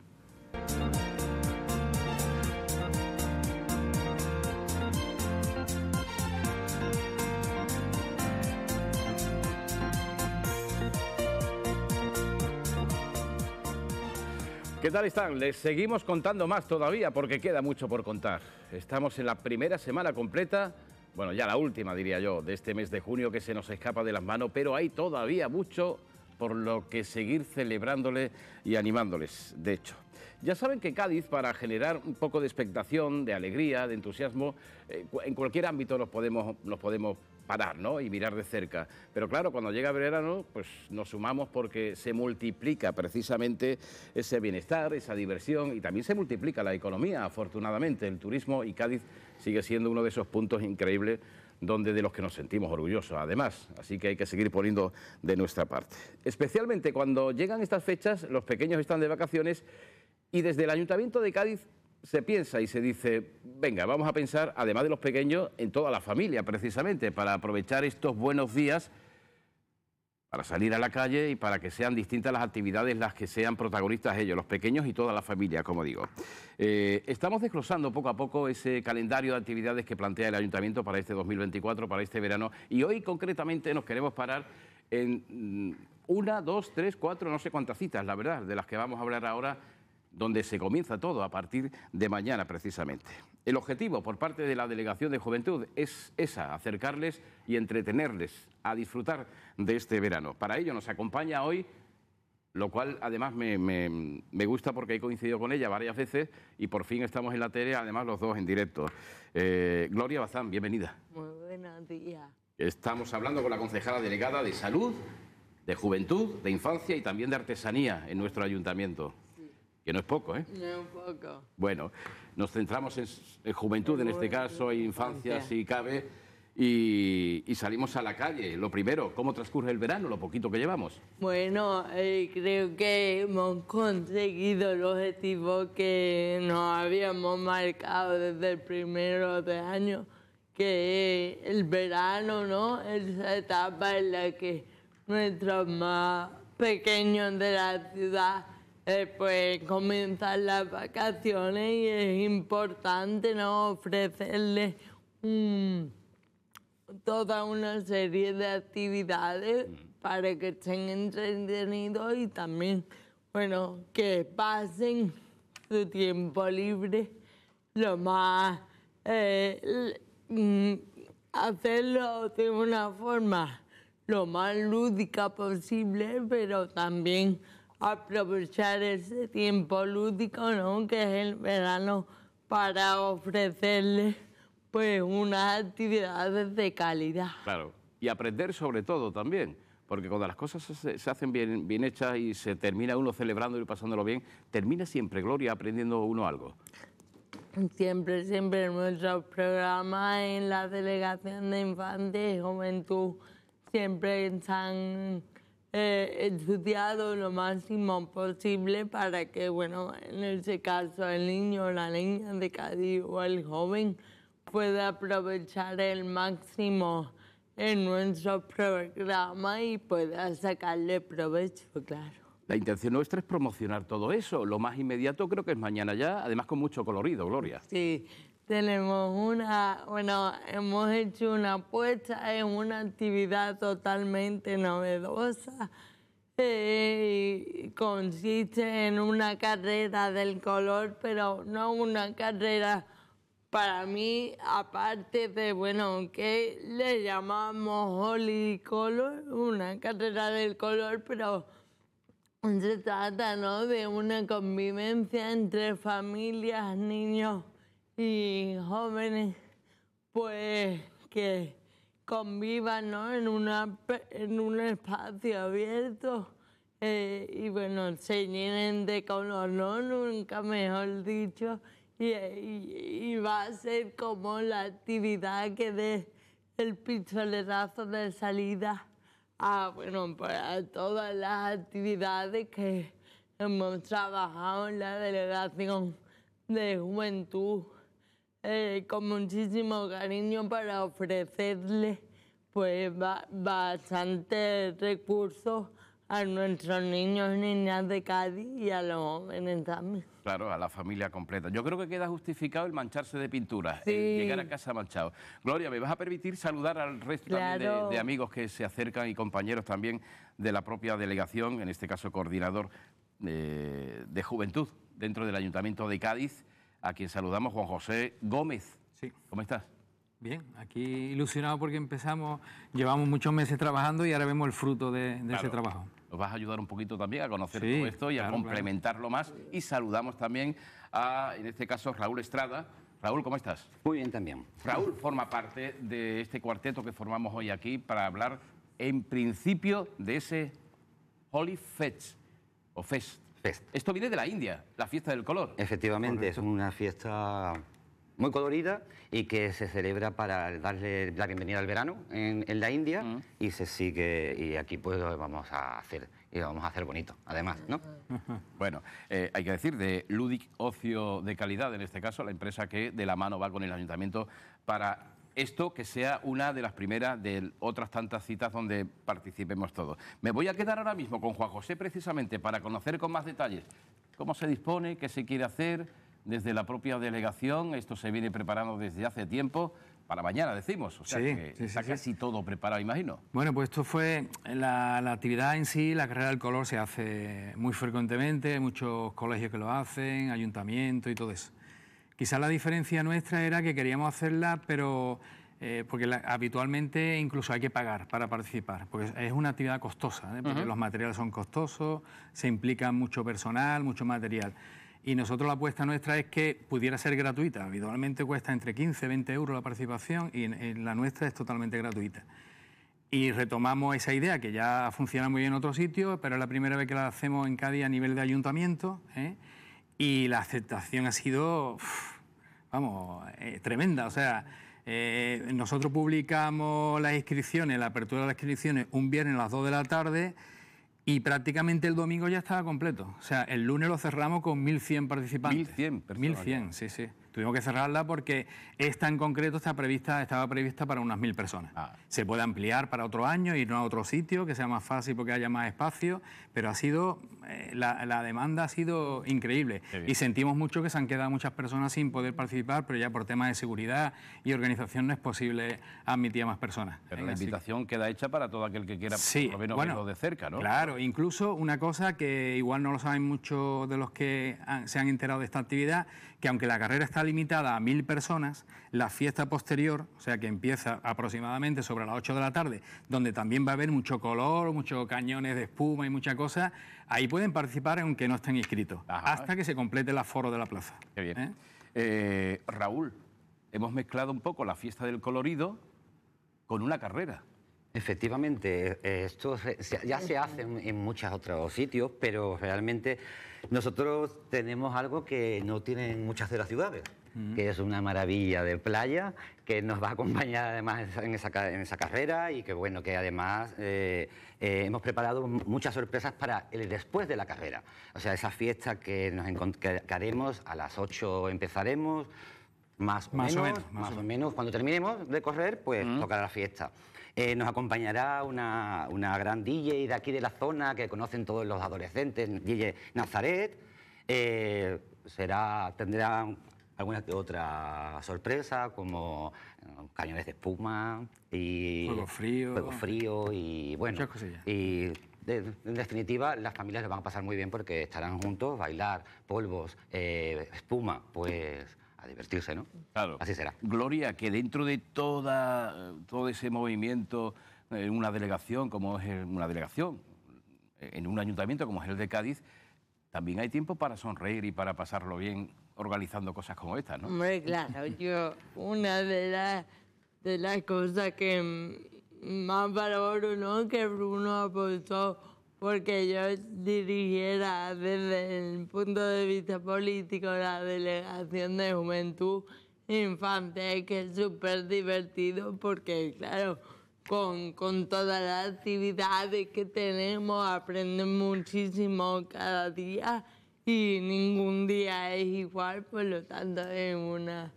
¿Qué tal están? Les seguimos contando más todavía porque queda mucho por contar. Estamos en la primera semana completa, bueno, ya la última diría yo, de este mes de junio que se nos escapa de las manos, pero hay todavía mucho por lo que seguir celebrándoles y animándoles, de hecho. Ya saben que Cádiz, para generar un poco de expectación, de alegría, de entusiasmo, eh, en cualquier ámbito nos podemos, nos podemos parar ¿no? y mirar de cerca. Pero claro, cuando llega verano, pues nos sumamos porque se multiplica precisamente ese bienestar, esa diversión y también se multiplica la economía, afortunadamente. El turismo y Cádiz sigue siendo uno de esos puntos increíbles donde de los que nos sentimos orgullosos, además. Así que hay que seguir poniendo de nuestra parte. Especialmente cuando llegan estas fechas, los pequeños están de vacaciones y desde el Ayuntamiento de Cádiz se piensa y se dice, venga, vamos a pensar, además de los pequeños, en toda la familia, precisamente, para aprovechar estos buenos días para salir a la calle y para que sean distintas las actividades las que sean protagonistas ellos, los pequeños y toda la familia, como digo. Eh, estamos desglosando poco a poco ese calendario de actividades que plantea el ayuntamiento para este 2024, para este verano, y hoy concretamente nos queremos parar en mm, una, dos, tres, cuatro, no sé cuántas citas, la verdad, de las que vamos a hablar ahora donde se comienza todo a partir de mañana precisamente. El objetivo por parte de la Delegación de Juventud es esa, acercarles y entretenerles a disfrutar de este verano. Para ello nos acompaña hoy, lo cual además me, gusta porque he coincidido con ella varias veces y por fin estamos en la tele, además los dos en directo. Eh, Gloria Bazán, bienvenida. Muy buenos días. Estamos hablando con la concejala delegada de Salud, de Juventud, de Infancia y también de Artesanía en nuestro ayuntamiento que no es poco, ¿eh? No es poco. Bueno, nos centramos en, juventud, en este caso, en infancia, si cabe, y, salimos a la calle. Lo primero, ¿cómo transcurre el verano, lo poquito que llevamos? Bueno, eh, creo que hemos conseguido el objetivo que nos habíamos marcado desde el primero de año, que el verano, ¿no? Esa etapa en la que nuestros más pequeños de la ciudad eh, pues comenzar las vacaciones y es importante ¿no? ofrecerles toda una serie de actividades mm. para que estén entretenidos y también, bueno, que pasen su tiempo libre lo más... Eh, mm, hacerlo de una forma lo más lúdica posible, pero también aprovechar ese tiempo lúdico, ¿no? que es el verano, para ofrecerles pues unas actividades de calidad. Claro, y aprender sobre todo también, porque cuando las cosas se, hacen bien, bien hechas y se termina uno celebrando y pasándolo bien, termina siempre, Gloria, aprendiendo uno algo. Siempre, siempre en nuestros programas en la Delegación de Infantes y Juventud siempre están eh, estudiado lo máximo posible para que, bueno, en ese caso el niño o la niña de Cádiz o el joven pueda aprovechar el máximo en nuestro programa y pueda sacarle provecho, claro. La intención nuestra es promocionar todo eso. Lo más inmediato creo que es mañana ya, además con mucho colorido, Gloria. Sí, tenemos una, bueno, hemos hecho una apuesta en una actividad totalmente novedosa. Eh, consiste en una carrera del color, pero no una carrera para mí, aparte de, bueno, que le llamamos Holy Color, una carrera del color, pero se trata, de una convivencia entre familias, niños y jóvenes, pues que convivan en, una, en un espacio abierto eh, y bueno, se llenen de color, ¿no? Nunca mejor dicho, y, va a ser como la actividad que dé el pistoletazo de salida a, bueno, todas las actividades que hemos trabajado en la delegación de juventud eh, con muchísimo cariño para ofrecerle pues bastantes recursos a nuestros niños y niñas de Cádiz y a los jóvenes también. Claro, a la familia completa. Yo creo que queda justificado el mancharse de pintura, llegar a casa manchado. Gloria, ¿me vas a permitir saludar al resto de, amigos que se acercan y compañeros también de la propia delegación, en este caso coordinador eh, de juventud dentro del Ayuntamiento de Cádiz? a quien saludamos, Juan José Gómez. Sí. ¿Cómo estás? Bien, aquí ilusionado porque empezamos, llevamos muchos meses trabajando y ahora vemos el fruto de, ese trabajo. Nos vas a ayudar un poquito también a conocer todo esto y a complementarlo más. Y saludamos también a, en este caso, Raúl Estrada. Raúl, ¿cómo estás? Muy bien también. Raúl forma parte de este cuarteto que formamos hoy aquí para hablar, en principio, de ese Holy Fest, o Fest, esto viene de la India, la fiesta del color. Efectivamente, es una fiesta muy colorida y que se celebra para darle la bienvenida al verano en, la India mm. y se sigue y aquí pues vamos a hacer y vamos a hacer bonito además, ¿no? Bueno, eh, hay que decir de Ludic Ocio de Calidad en este caso, la empresa que de la mano va con el ayuntamiento para esto que sea una de las primeras de otras tantas citas donde participemos todos. Me voy a quedar ahora mismo con Juan José precisamente para conocer con más detalles cómo se dispone, qué se quiere hacer desde la propia delegación. Esto se viene preparando desde hace tiempo. Para mañana, decimos. O sea, que está casi todo preparado, imagino. Bueno, pues esto fue la, actividad en sí, la carrera del color se hace muy frecuentemente, hay muchos colegios que lo hacen, ayuntamiento y todo eso. Quizás la diferencia nuestra era que queríamos hacerla, pero eh, porque habitualmente incluso hay que pagar para participar, porque es una actividad costosa, ¿eh? porque los materiales son costosos, se implica mucho personal, mucho material. Y nosotros la apuesta nuestra es que pudiera ser gratuita. Habitualmente cuesta entre 15 y 20 euros la participación y en, la nuestra es totalmente gratuita. Y retomamos esa idea que ya funciona muy bien en otros sitios, pero es la primera vez que la hacemos en Cádiz a nivel de ayuntamiento. ¿eh? y la aceptación ha sido, vamos, eh, tremenda. O sea, eh, nosotros publicamos las inscripciones, la apertura de las inscripciones un viernes a las 2 de la tarde y prácticamente el domingo ya estaba completo. O sea, el lunes lo cerramos con 1.100 participantes. 1.100 1.100, sí, sí. Tuvimos que cerrarla porque esta en concreto está prevista, estaba prevista para unas mil personas. Ah. Se puede ampliar para otro año, irnos a otro sitio, que sea más fácil porque haya más espacio, pero ha sido, eh, la, demanda ha sido increíble. Y sentimos mucho que se han quedado muchas personas sin poder participar, pero ya por temas de seguridad y organización no es posible admitir a más personas. Pero la invitación queda hecha para todo aquel que quiera sí, por lo menos bueno, de cerca, ¿no? Claro, incluso una cosa que igual no lo saben muchos de los que se han enterado de esta actividad, que aunque la carrera está limitada a mil personas, la fiesta posterior, o sea que empieza aproximadamente sobre las 8 de la tarde, donde también va a haber mucho color, muchos cañones de espuma y mucha cosa, ahí pueden participar aunque no estén inscritos, hasta que se complete el aforo de la plaza. Qué bien. ¿Eh? Eh, Raúl, hemos mezclado un poco la fiesta del colorido con una carrera. Efectivamente, eh, esto ya se hace en muchos otros sitios, pero realmente nosotros tenemos algo que no tienen muchas de las ciudades, mm. que es una maravilla de playa, que nos va a acompañar además en esa, carrera y que bueno, que además eh, eh, hemos preparado muchas sorpresas para el después de la carrera. O sea, esa fiesta que nos que haremos, a las 8 empezaremos, más o menos, más, o menos. Cuando terminemos de correr, pues mm. tocará la fiesta. Eh, nos acompañará una, gran DJ de aquí de la zona que conocen todos los adolescentes, DJ Nazaret. Eh, será, tendrá alguna que otra sorpresa, como eh, cañones de espuma y... Fuego frío. frío y bueno. Muchas cosillas. Y, en definitiva, las familias lo van a pasar muy bien porque estarán juntos, bailar, polvos, espuma, pues divertirse, ¿no? Claro. Así será. Gloria, que dentro de toda, todo ese movimiento, en eh, una delegación como es una delegación, eh, en un ayuntamiento como es el de Cádiz, también hay tiempo para sonreír y para pasarlo bien organizando cosas como estas, ¿no? claro, yo una de las de las cosas que más valoro, ¿no? Que Bruno aportó porque yo dirigiera desde el punto de vista político la delegación de juventud infante, que es súper divertido porque, claro, con, con todas las actividades que tenemos aprenden muchísimo cada día y ningún día es igual, por lo tanto es una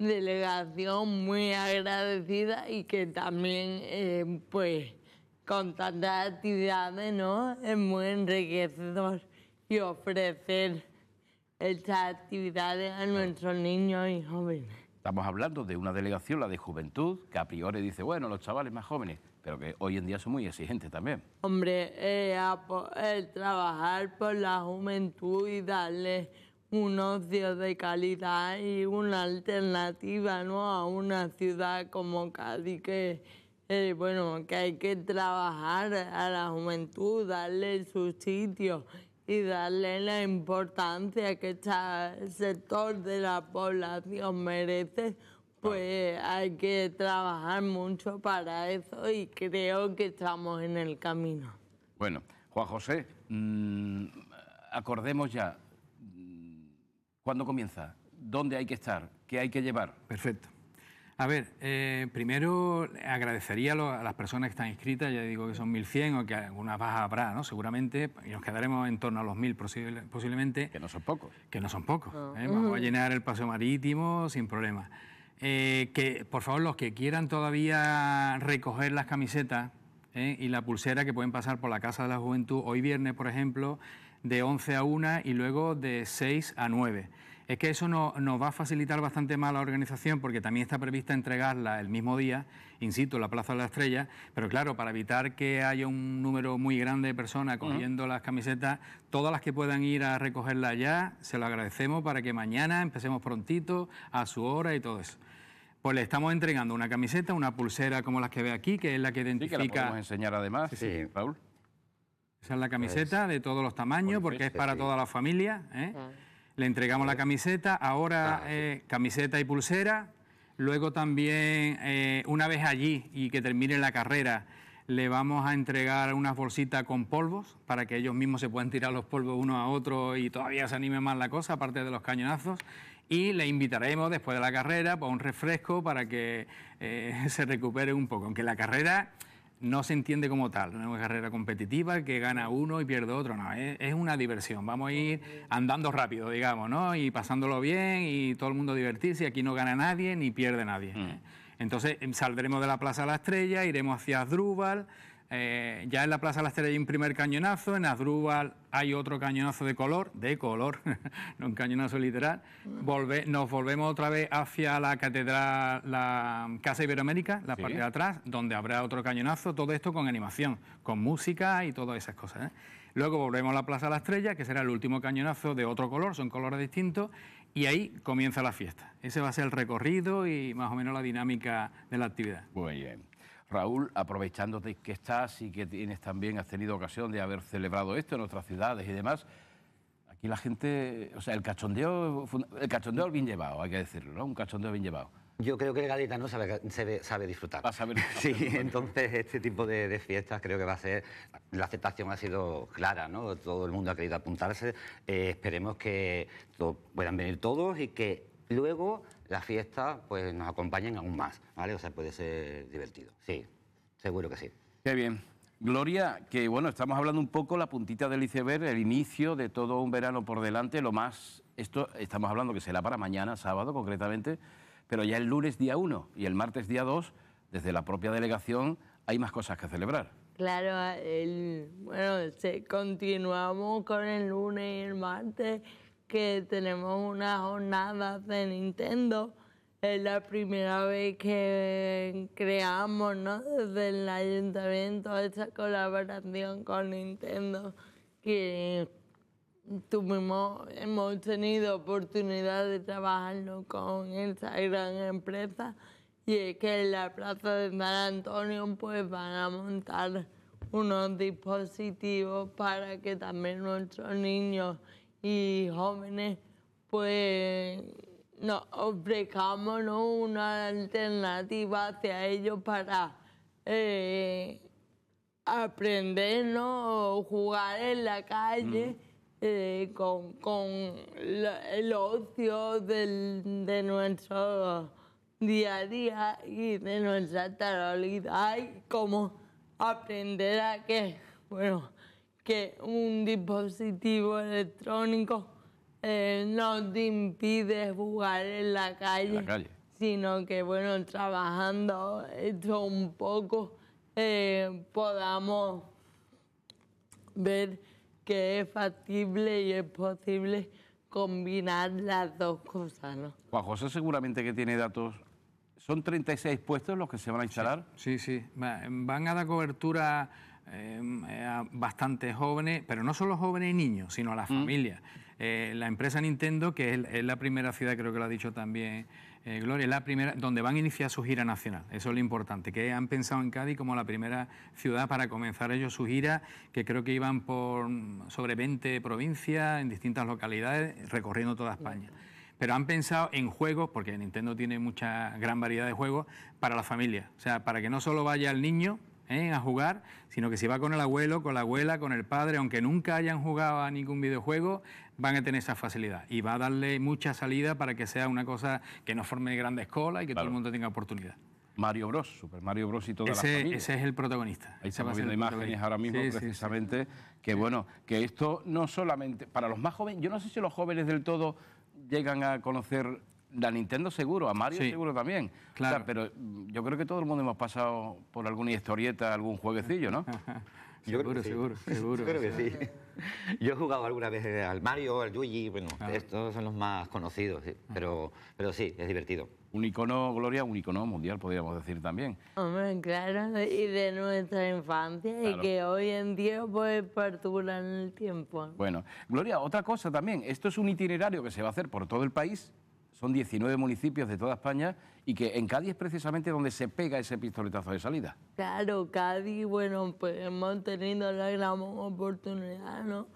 delegación muy agradecida y que también, eh, pues, con tantas actividades, ¿no? Es muy enriquecedor y ofrecer estas actividades a nuestros niños y jóvenes. Estamos hablando de una delegación, la de juventud, que a priori dice, bueno, los chavales más jóvenes, pero que hoy en día son muy exigentes también. Hombre, eh, el eh, trabajar por la juventud y darle un ocio de calidad y una alternativa ¿no? a una ciudad como Cádiz que eh, bueno, que hay que trabajar a la juventud, darle su sitio y darle la importancia que este sector de la población merece, pues hay que trabajar mucho para eso y creo que estamos en el camino. Bueno, Juan José, mm, acordemos ya, mm, ¿cuándo comienza? ¿Dónde hay que estar? ¿Qué hay que llevar? Perfecto. A ver, eh, primero agradecería a, las personas que están inscritas, ya digo que son 1.100 o que algunas bajas habrá, ¿no? Seguramente, y nos quedaremos en torno a los 1.000 posiblemente. Que no son pocos. Que no son pocos. Ah. ¿eh? Vamos a llenar el paseo marítimo sin problema. Eh, que, por favor, los que quieran todavía recoger las camisetas y la pulsera que pueden pasar por la Casa de la Juventud hoy viernes, por ejemplo, de 11 a 1 y luego de 6 a 9 es que eso nos va a facilitar bastante más la organización porque también está prevista entregarla el mismo día, insisto, en la Plaza de la Estrella, pero claro, para evitar que haya un número muy grande de personas cogiendo las camisetas, todas las que puedan ir a recogerla ya, se lo agradecemos para que mañana empecemos prontito, a su hora y todo eso. Pues le estamos entregando una camiseta, una pulsera como las que ve aquí, que es la que identifica... Sí, que la podemos enseñar además, sí, Paul. Esa es la pues camiseta de todos los tamaños, porque es para toda la familia. ¿eh? Le entregamos la camiseta, ahora ah, eh, camiseta y pulsera. Luego también, eh, una vez allí y que termine la carrera, le vamos a entregar unas bolsitas con polvos para que ellos mismos se puedan tirar los polvos uno a otro y todavía se anime más la cosa, aparte de los cañonazos. Y le invitaremos después de la carrera para pues, un refresco para que eh, se recupere un poco. Aunque la carrera no se entiende como tal, no es una carrera competitiva que gana uno y pierde otro, no, es, una diversión, vamos a ir andando rápido, digamos, ¿no? Y pasándolo bien y todo el mundo divertirse, aquí no gana nadie ni pierde nadie. Mm. Entonces em, saldremos de la Plaza de la Estrella, iremos hacia Drúbal... Eh, ya en la Plaza de la Estrella hay un primer cañonazo, en Asdrúbal hay otro cañonazo de color, de color, no un cañonazo literal. nos volvemos otra vez hacia la catedral, la Casa Iberoamérica, la parte de atrás, donde habrá otro cañonazo, todo esto con animación, con música y todas esas cosas. ¿eh? Luego volvemos a la Plaza de la Estrella, que será el último cañonazo de otro color, son colores distintos, y ahí comienza la fiesta. Ese va a ser el recorrido y más o menos la dinámica de la actividad. Muy bien. Raúl, aprovechándote que estás y que tienes también, has tenido ocasión de haber celebrado esto en otras ciudades y demás, aquí la gente, o sea, el cachondeo, el cachondeo bien llevado, hay que decirlo, ¿no? Un cachondeo bien llevado. Yo creo que el gaditano no sabe, disfrutar. Va a saber, sí, entonces este tipo de, fiestas creo que va a ser. La aceptación ha sido clara, ¿no? Todo el mundo ha querido apuntarse. Eh, esperemos que puedan venir todos y que luego la fiesta, pues, nos acompañen aún más, ¿vale? O sea, puede ser divertido, sí, seguro que sí. Qué bien. Gloria, que bueno, estamos hablando un poco la puntita del iceberg, el inicio de todo un verano por delante, lo más, esto estamos hablando que será para mañana, sábado concretamente, pero ya el lunes día 1 y el martes día 2, desde la propia delegación hay más cosas que celebrar. Claro, bueno, continuamos con el lunes y el martes que tenemos una jornada de Nintendo. Es la primera vez que creamos, Desde el ayuntamiento esta colaboración con Nintendo, que tuvimos, hemos tenido oportunidad de trabajarlo con esa gran empresa y es que en la plaza de San Antonio pues van a montar unos dispositivos para que también nuestros niños y jóvenes, pues nos una alternativa hacia ellos para aprendernos eh, aprender jugar en la calle. Eh, con, el ocio de nuestro día a día y de nuestra actualidad y cómo aprender a que, bueno, que un dispositivo electrónico eh, no te impide jugar en la calle, sino que bueno, trabajando esto un poco, eh, podamos ver que es factible y es posible combinar las dos cosas. ¿no? Juan José seguramente que tiene datos ¿Son 36 puestos los que se van a instalar? sí. sí. Van a dar cobertura Em, eh, bastante jóvenes, pero no solo jóvenes y niños, sino a las mm. familias. Eh, la empresa Nintendo, que es, la primera ciudad, creo que lo ha dicho también eh, Gloria, es la primera donde van a iniciar su gira nacional. Eso es lo importante, que han pensado en Cádiz como la primera ciudad para comenzar ellos su gira, que creo que iban por sobre 20 provincias, en distintas localidades, recorriendo toda España. pero han pensado en juegos, porque Nintendo tiene mucha gran variedad de juegos, para la familia. O sea, para que no solo vaya el niño, ¿eh? a jugar, sino que si va con el abuelo, con la abuela, con el padre, aunque nunca hayan jugado a ningún videojuego, van a tener esa facilidad y va a darle mucha salida para que sea una cosa que no forme grandes colas y que todo el mundo tenga oportunidad. Mario Bros, Super Mario Bros y toda ese, la Ese es el protagonista. Ahí estamos viendo imágenes ahora mismo precisamente, que bueno, que esto no solamente, para los más jóvenes, yo no sé si los jóvenes del todo llegan a conocer la Nintendo seguro, a Mario seguro también. Claro. pero mm, yo creo que todo el mundo hemos pasado por alguna historieta, algún jueguecillo, ¿no? Yo creo seguro, sí. seguro. Yo creo que sí. Yo he jugado alguna vez eh, al Mario, al Luigi, bueno, ah. estos son los más conocidos, ah. Pero, pero sí, es divertido. Un icono, Gloria, un icono mundial, podríamos decir también. Hombre, claro, y de nuestra infancia y que hoy en día pues perturba el tiempo. Bueno, Gloria, otra cosa también, esto es un itinerario que se va a hacer por todo el país son 19 municipios de toda España y que en Cádiz es precisamente donde se pega ese pistoletazo de salida. Claro, Cádiz, bueno, pues hemos tenido la gran oportunidad, ¿no?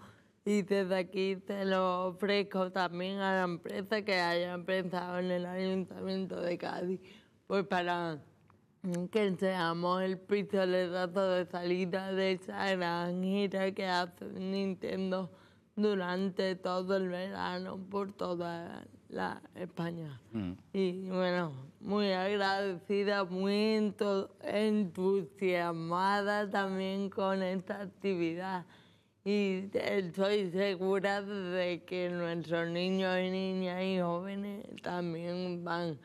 Y desde aquí te lo ofrezco también a la empresa que haya empezado en el Ayuntamiento de Cádiz, pues para que seamos el pistoletazo de salida de esa gran gira que hace Nintendo durante todo el verano por toda la España. Mm. Y bueno, muy agradecida, muy entusiasmada también con esta actividad. Y estoy segura de que nuestros niños y niñas y jóvenes también van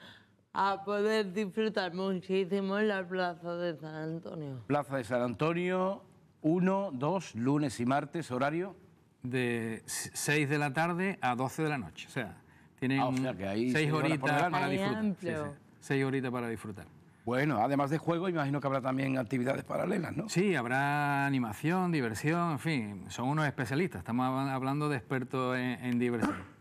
a poder disfrutar muchísimo en la Plaza de San Antonio. Plaza de San Antonio, 1, 2, lunes y martes, horario. De 6 de la tarde a 12 de la noche. O sea, Ah, Tienen seis horitas para disfrutar. para disfrutar. Bueno, además de juego, imagino que habrá también actividades paralelas, ¿no? Sí, habrá animación, diversión, en fin, son unos especialistas. Estamos hablando de expertos en diversión.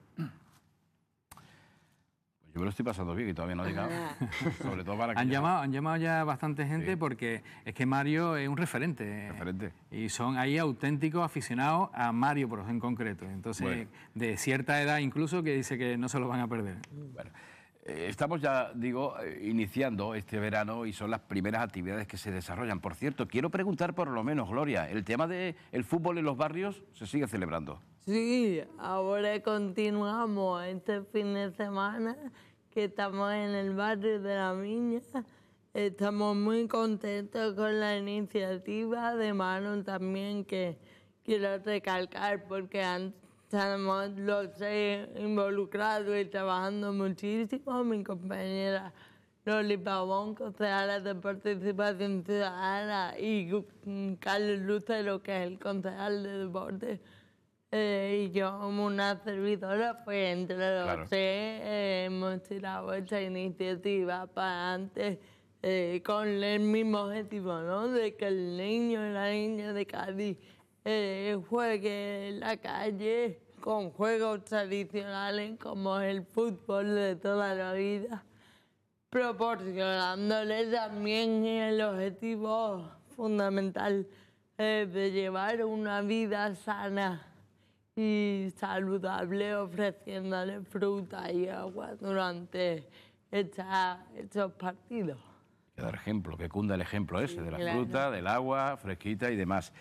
Yo me lo estoy pasando bien y todavía no he llegado. Sobre todo para que han, llamado, han llamado ya bastante gente porque es que Mario es un referente. Referente. Y son ahí auténticos aficionados a Mario por en concreto. Entonces, de cierta edad incluso que dice que no se lo van a perder. Bueno. Eh, estamos ya, digo, eh, iniciando este verano y son las primeras actividades que se desarrollan. Por cierto, quiero preguntar por lo menos, Gloria, ¿el tema del el fútbol en los barrios se sigue celebrando? Sí, ahora continuamos este fin de semana que estamos en el barrio de la Miña. Estamos muy contentos con la iniciativa de Manon también que quiero recalcar porque antes estamos los seis involucrados y trabajando muchísimo. Mi compañera Loli Pavón, concejala de Participación Ciudadana, y Carlos Lucero, que es el concejal de Deporte, eh, y yo como una servidora, pues entre los seis, eh, hemos tirado esta iniciativa para antes eh, con el mismo objetivo, ¿no? De que el niño y la niña de Cádiz eh, juegue en la calle con juegos tradicionales como el fútbol de toda la vida, proporcionándole también el objetivo fundamental eh, de llevar una vida sana y saludable ofreciéndole fruta y agua durante estos partidos. dar ejemplo, que cunda el ejemplo ese, de la fruta, del agua fresquita y demás.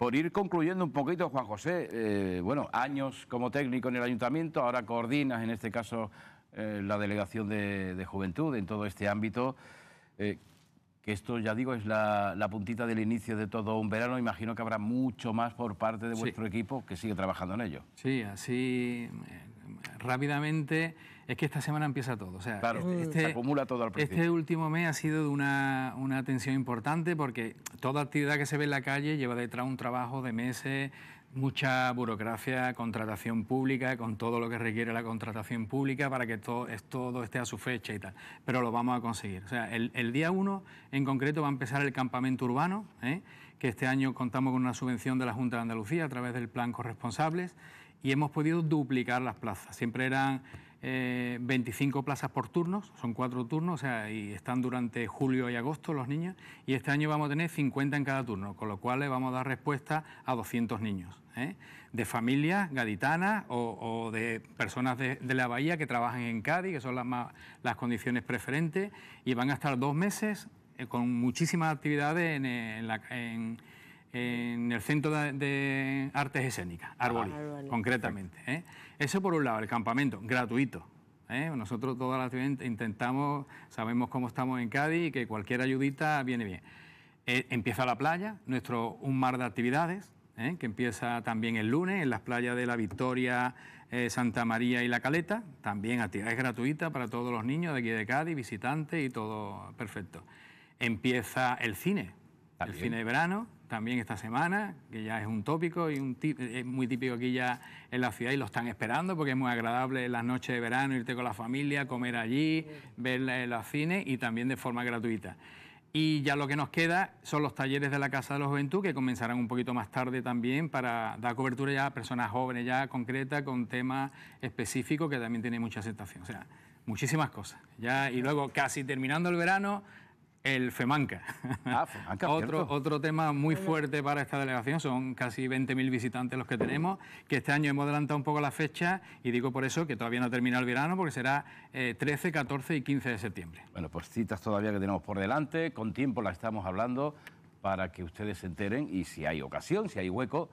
Por ir concluyendo un poquito, Juan José, eh, bueno, años como técnico en el ayuntamiento, ahora coordinas en este caso eh, la delegación de, juventud en todo este ámbito, eh, que esto ya digo es la, puntita del inicio de todo un verano, imagino que habrá mucho más por parte de vuestro equipo que sigue trabajando en ello. Sí, así rápidamente es que esta semana empieza todo. O sea, este, se este acumula todo al este principio. Este último mes ha sido de una, una tensión importante porque toda actividad que se ve en la calle lleva detrás un trabajo de meses, mucha burocracia, contratación pública, con todo lo que requiere la contratación pública para que todo, esté a su fecha y tal. Pero lo vamos a conseguir. O sea, el, día 1 en concreto va a empezar el campamento urbano, ¿eh? que este año contamos con una subvención de la Junta de Andalucía a través del plan Corresponsables y hemos podido duplicar las plazas. Siempre eran 25 eh, plazas por turnos, son cuatro turnos, o sea, y están durante julio y agosto los niños, y este año vamos a tener 50 en cada turno, con lo cual le vamos a dar respuesta a 200 niños, ¿eh? de familias gaditanas o, de personas de, la bahía que trabajan en Cádiz, que son las, condiciones preferentes, y van a estar dos meses eh, con muchísimas actividades en, la... En, el Centro de, Artes Escénicas, ah, Arboli, concretamente. Eso por un lado, el campamento, gratuito. ¿eh? Nosotros todas las gente intentamos, sabemos cómo estamos en Cádiz y que cualquier ayudita viene bien. Eh, empieza la playa, nuestro un mar de actividades, ¿eh? que empieza también el lunes en las playas de La Victoria, Santa María y La Caleta, también actividades gratuitas para todos los niños de aquí de Cádiz, visitantes y todo perfecto. Empieza el cine, el cine de verano, también esta semana, que ya es un tópico y un muy típico aquí ya en la ciudad y lo están esperando porque es muy agradable en las noches de verano irte con la familia, comer allí, ver los cines y también de forma gratuita. Y ya lo que nos queda son los talleres de la Casa de la Juventud, que comenzarán un poquito más tarde también para dar cobertura ya a personas jóvenes, ya concreta, con temas específicos que también tienen mucha aceptación. O sea, muchísimas cosas. Ya, y luego, casi terminando el verano, el FEMANCA. Ah, otro, otro tema muy fuerte para esta delegación, son casi 20.000 visitantes los que tenemos, que este año hemos adelantado un poco la fecha y digo por eso que todavía no termina el verano, porque será 13, eh, 14 y 15 de septiembre. Bueno, pues citas todavía que tenemos por delante, con tiempo las estamos hablando para que ustedes se enteren y si hay ocasión, si hay hueco,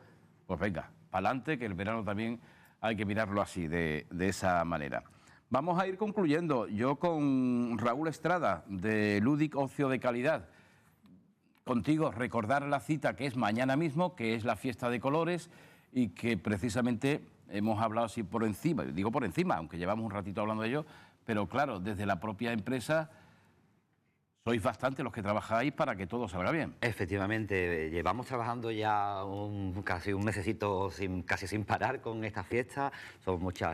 pues venga, para adelante, que el verano también hay que mirarlo así, de esa manera. Vamos a ir concluyendo. Yo con Raúl Estrada, de Ludic Ocio de Calidad. Contigo, recordar la cita que es mañana mismo, que es la fiesta de colores y que precisamente hemos hablado así por encima, digo por encima, aunque llevamos un ratito hablando de ello, pero claro, desde la propia empresa sois bastante los que trabajáis para que todo salga bien. Efectivamente, eh, llevamos trabajando ya un, casi un mesecito sin, casi sin parar con esta fiesta, son muchos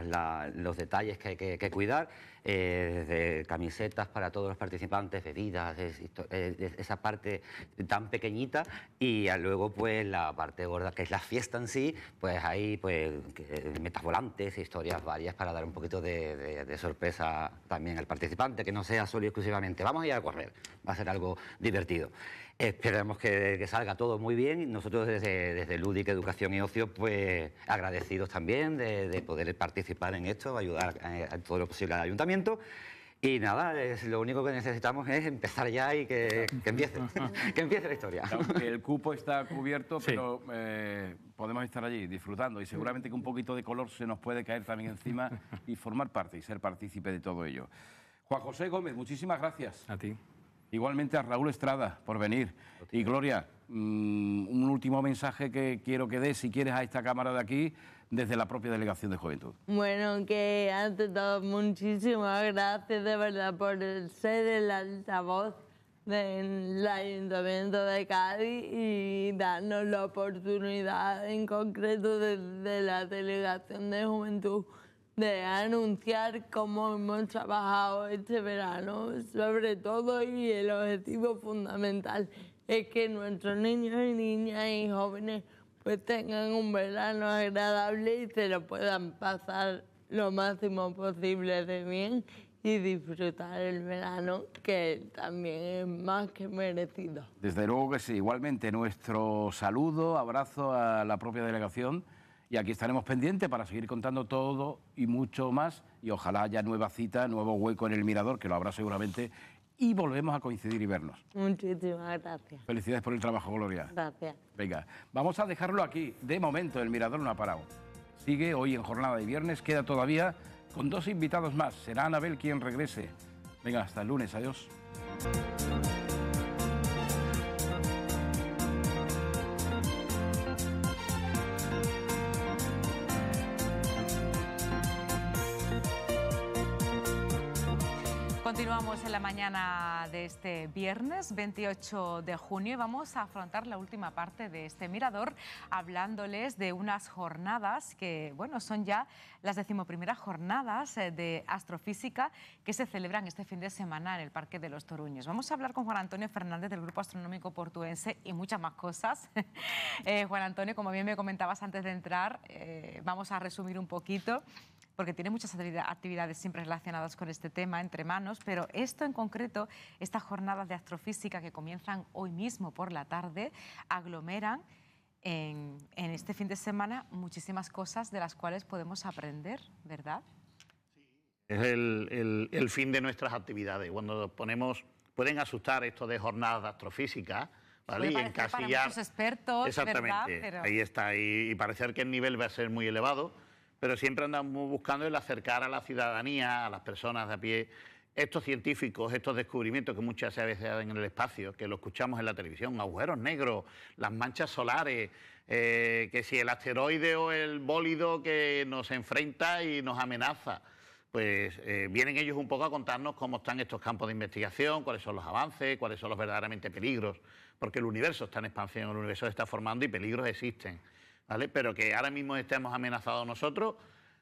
los detalles que hay que cuidar eh, desde camisetas para todos los participantes, bebidas, eh, esa parte tan pequeñita y luego pues la parte gorda que es la fiesta en sí, pues ahí pues eh, metas volantes, historias varias para dar un poquito de, de sorpresa también al participante, que no sea solo y exclusivamente vamos a ir a correr, va a ser algo divertido. Esperamos que, salga todo muy bien. Nosotros desde, desde Ludic Educación y Ocio, pues agradecidos también de, poder participar en esto, ayudar a, eh, todo lo posible al ayuntamiento. Y nada, lo único que necesitamos es empezar ya y que, empiece, que empiece la historia. el cupo está cubierto, pero eh, podemos estar allí disfrutando y seguramente que un poquito de color se nos puede caer también encima y formar parte y ser partícipe de todo ello. Juan José Gómez, muchísimas gracias. A ti. Igualmente a Raúl Estrada por venir. Y Gloria, mm, un último mensaje que quiero que des, si quieres, a esta Cámara de aquí, desde la propia Delegación de Juventud. Bueno, que ante todo, muchísimas gracias de verdad por ser el altavoz del Ayuntamiento de Cádiz y darnos la oportunidad en concreto de la Delegación de Juventud de anunciar cómo hemos trabajado este verano, sobre todo y el objetivo fundamental es que nuestros niños y niñas y jóvenes pues tengan un verano agradable y se lo puedan pasar lo máximo posible de bien y disfrutar el verano, que también es más que merecido. Desde luego que sí, igualmente nuestro saludo, abrazo a la propia delegación y aquí estaremos pendientes para seguir contando todo y mucho más. Y ojalá haya nueva cita, nuevo hueco en el mirador, que lo habrá seguramente. Y volvemos a coincidir y vernos. Muchísimas gracias. Felicidades por el trabajo, Gloria. Gracias. Venga, vamos a dejarlo aquí. De momento, el mirador no ha parado. Sigue hoy en jornada de viernes. Queda todavía con dos invitados más. Será Anabel quien regrese. Venga, hasta el lunes. Adiós. la mañana de este viernes 28 de junio y vamos a afrontar la última parte de este mirador hablándoles de unas jornadas que, bueno, son ya las decimoprimeras jornadas eh, de astrofísica que se celebran este fin de semana en el Parque de los Toruños. Vamos a hablar con Juan Antonio Fernández del Grupo Astronómico Portuense y muchas más cosas. Eh, Juan Antonio, como bien me comentabas antes de entrar, eh, vamos a resumir un poquito porque tiene muchas actividades siempre relacionadas con este tema entre manos, pero esto en concreto, estas jornadas de astrofísica que comienzan hoy mismo por la tarde, aglomeran en, este fin de semana muchísimas cosas de las cuales podemos aprender, ¿verdad? es el, fin de nuestras actividades. Cuando ponemos, pueden asustar esto de jornadas de astrofísica, ¿vale? Y encasillar. Para expertos, exactamente. Ahí está. Y, y, parecer que el nivel va a ser muy elevado, pero siempre andamos buscando el acercar a la ciudadanía, a las personas de a pie, estos científicos, estos descubrimientos que muchas veces se dan en el espacio, que lo escuchamos en la televisión, agujeros negros, las manchas solares, eh, que si el asteroide o el bólido que nos enfrenta y nos amenaza, pues eh, vienen ellos un poco a contarnos cómo están estos campos de investigación, cuáles son los avances, cuáles son los verdaderamente peligros, porque el universo está en expansión, el universo se está formando y peligros existen. Pero que ahora mismo estemos amenazados nosotros,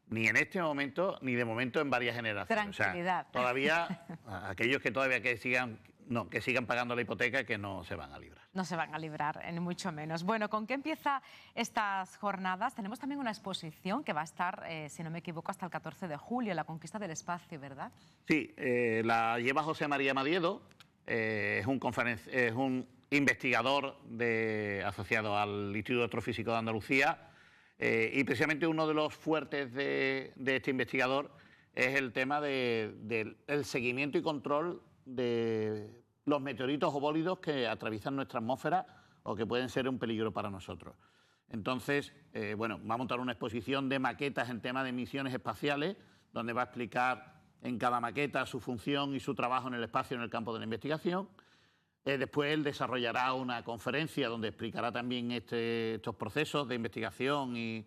ni en este momento, ni de momento en varias generaciones. Tranquilidad. O todavía, aquellos que todavía que sigan, no, que sigan pagando la hipoteca, que no se van a librar. No se van a librar, en mucho menos. Bueno, ¿con qué empieza estas jornadas? Tenemos también una exposición que va a estar, eh, si no me equivoco, hasta el 14 de julio, La conquista del espacio, ¿verdad? Sí, eh, la lleva José María Madiedo, eh, es, un es un investigador asociado al Instituto Astrofísico de Andalucía. Eh, y precisamente uno de los fuertes de, este investigador es el tema del seguimiento y control de los meteoritos o bólidos que atraviesan nuestra atmósfera o que pueden ser un peligro para nosotros. Entonces, eh, bueno, va a montar una exposición de maquetas en tema de misiones espaciales, donde va a explicar en cada maqueta su función y su trabajo en el espacio en el campo de la investigación. Eh, después él desarrollará una conferencia donde explicará también este, estos procesos de investigación y,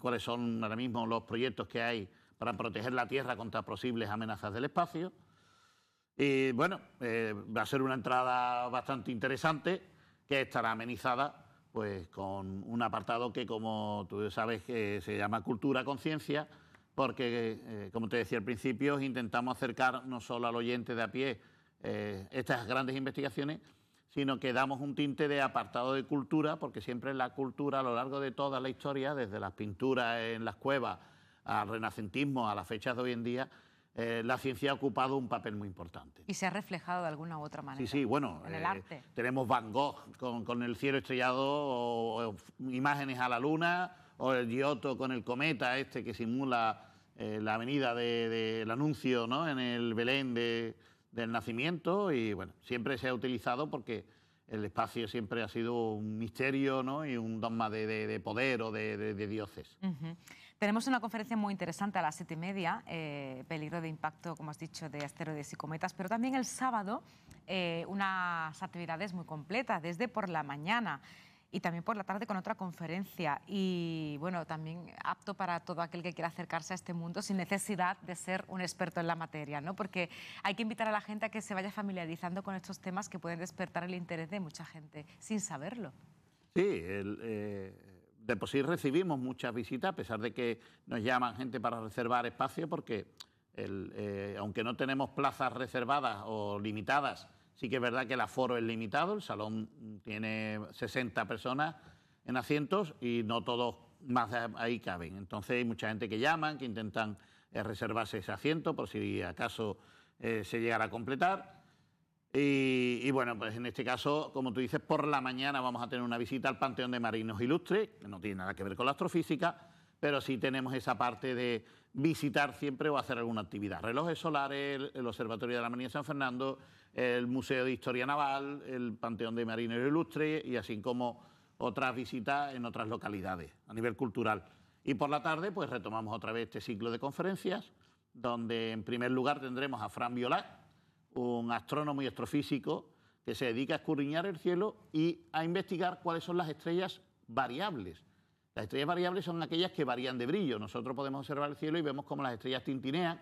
cuáles son ahora mismo los proyectos que hay para proteger la Tierra contra posibles amenazas del espacio. Y bueno, eh, va a ser una entrada bastante interesante que estará amenizada pues con un apartado que como tú sabes eh, se llama cultura conciencia porque como te decía al principio intentamos acercar no solo al oyente de a pie eh, estas grandes investigaciones, sino que damos un tinte de apartado de cultura, porque siempre la cultura a lo largo de toda la historia, desde las pinturas en las cuevas al renacentismo, a las fechas de hoy en día, eh, la ciencia ha ocupado un papel muy importante. Y se ha reflejado de alguna u otra manera. Sí, sí, bueno, en el eh, arte. Tenemos Van Gogh con, el cielo estrellado o, imágenes a la luna, o el Giotto con el cometa este que simula la avenida del anuncio ¿no? en el Belén de, del nacimiento y bueno, siempre se ha utilizado porque el espacio siempre ha sido un misterio ¿no? y un dogma de, poder o de, dioses. Tenemos una conferencia muy interesante a las siete y media, eh, peligro de impacto, como has dicho, de asteroides y cometas, pero también el sábado eh, unas actividades muy completas, desde por la mañana y también por la tarde con otra conferencia. Y bueno, también apto para todo aquel que quiera acercarse a este mundo sin necesidad de ser un experto en la materia, ¿no? Porque hay que invitar a la gente a que se vaya familiarizando con estos temas que pueden despertar el interés de mucha gente sin saberlo. Sí, eh, de por sí recibimos muchas visitas, a pesar de que nos llaman gente para reservar espacio, porque eh, aunque no tenemos plazas reservadas o limitadas, Sí que es verdad que el aforo es limitado, el salón tiene 60 personas en asientos y no todos más ahí caben. Entonces hay mucha gente que llaman, que intentan eh, reservarse ese asiento por si acaso eh, se llegara a completar. Y, y, bueno, pues en este caso, como tú dices, por la mañana vamos a tener una visita al Panteón de Marinos Ilustres, que no tiene nada que ver con la astrofísica, pero sí tenemos esa parte de visitar siempre o hacer alguna actividad. Relojes solares, el Observatorio de la Marina de San Fernando, el Museo de Historia Naval, el Panteón de Marineros Ilustres y así como otras visitas en otras localidades a nivel cultural. Y por la tarde, pues retomamos otra vez este ciclo de conferencias, donde en primer lugar tendremos a Fran Violat, un astrónomo y astrofísico que se dedica a escurriñar el cielo y a investigar cuáles son las estrellas variables. Las estrellas variables son aquellas que varían de brillo. Nosotros podemos observar el cielo y vemos cómo las estrellas tintinean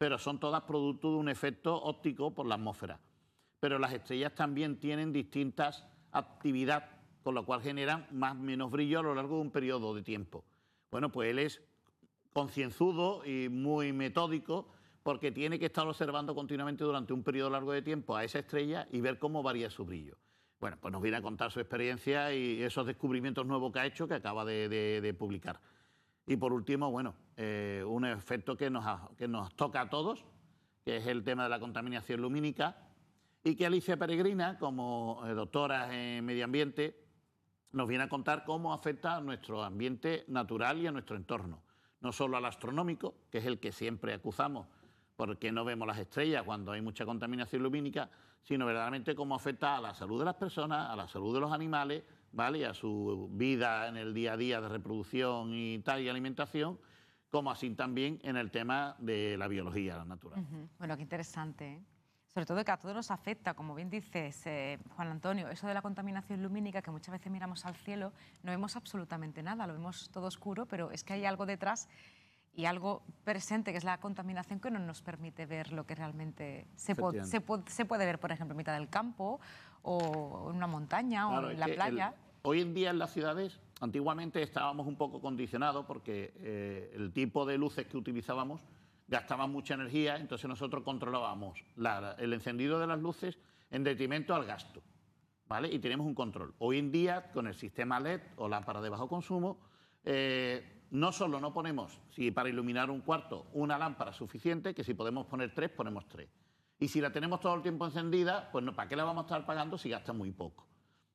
pero son todas producto de un efecto óptico por la atmósfera. Pero las estrellas también tienen distintas actividades, con lo cual generan más o menos brillo a lo largo de un periodo de tiempo. Bueno, pues él es concienzudo y muy metódico porque tiene que estar observando continuamente durante un periodo largo de tiempo a esa estrella y ver cómo varía su brillo. Bueno, pues nos viene a contar su experiencia y esos descubrimientos nuevos que ha hecho que acaba de publicar. Y por último, bueno, eh, un efecto que nos, que nos toca a todos, que es el tema de la contaminación lumínica, y que Alicia Peregrina, como eh, doctora en medio ambiente, nos viene a contar cómo afecta a nuestro ambiente natural y a nuestro entorno. No solo al astronómico, que es el que siempre acusamos porque no vemos las estrellas cuando hay mucha contaminación lumínica, sino verdaderamente cómo afecta a la salud de las personas, a la salud de los animales, ¿vale? a su vida en el día a día de reproducción y tal y alimentación, como así también en el tema de la biología natural. Bueno, qué interesante. ¿eh? Sobre todo que a todos nos afecta, como bien dices, eh, Juan Antonio, eso de la contaminación lumínica, que muchas veces miramos al cielo, no vemos absolutamente nada, lo vemos todo oscuro, pero es que hay algo detrás y algo presente, que es la contaminación, que no nos permite ver lo que realmente se, se puede ver, por ejemplo, en mitad del campo o en una montaña o en la playa. hoy en día en las ciudades, antiguamente estábamos un poco condicionados porque eh, el tipo de luces que utilizábamos gastaba mucha energía, entonces nosotros controlábamos el encendido de las luces en detrimento al gasto. ¿Vale? Y tenemos un control. Hoy en día, con el sistema LED o lámpara de bajo consumo, eh, no solo no ponemos, si para iluminar un cuarto, una lámpara suficiente, que si podemos poner tres, ponemos tres. Y si la tenemos todo el tiempo encendida, pues ¿para qué la vamos a estar pagando si gasta muy poco?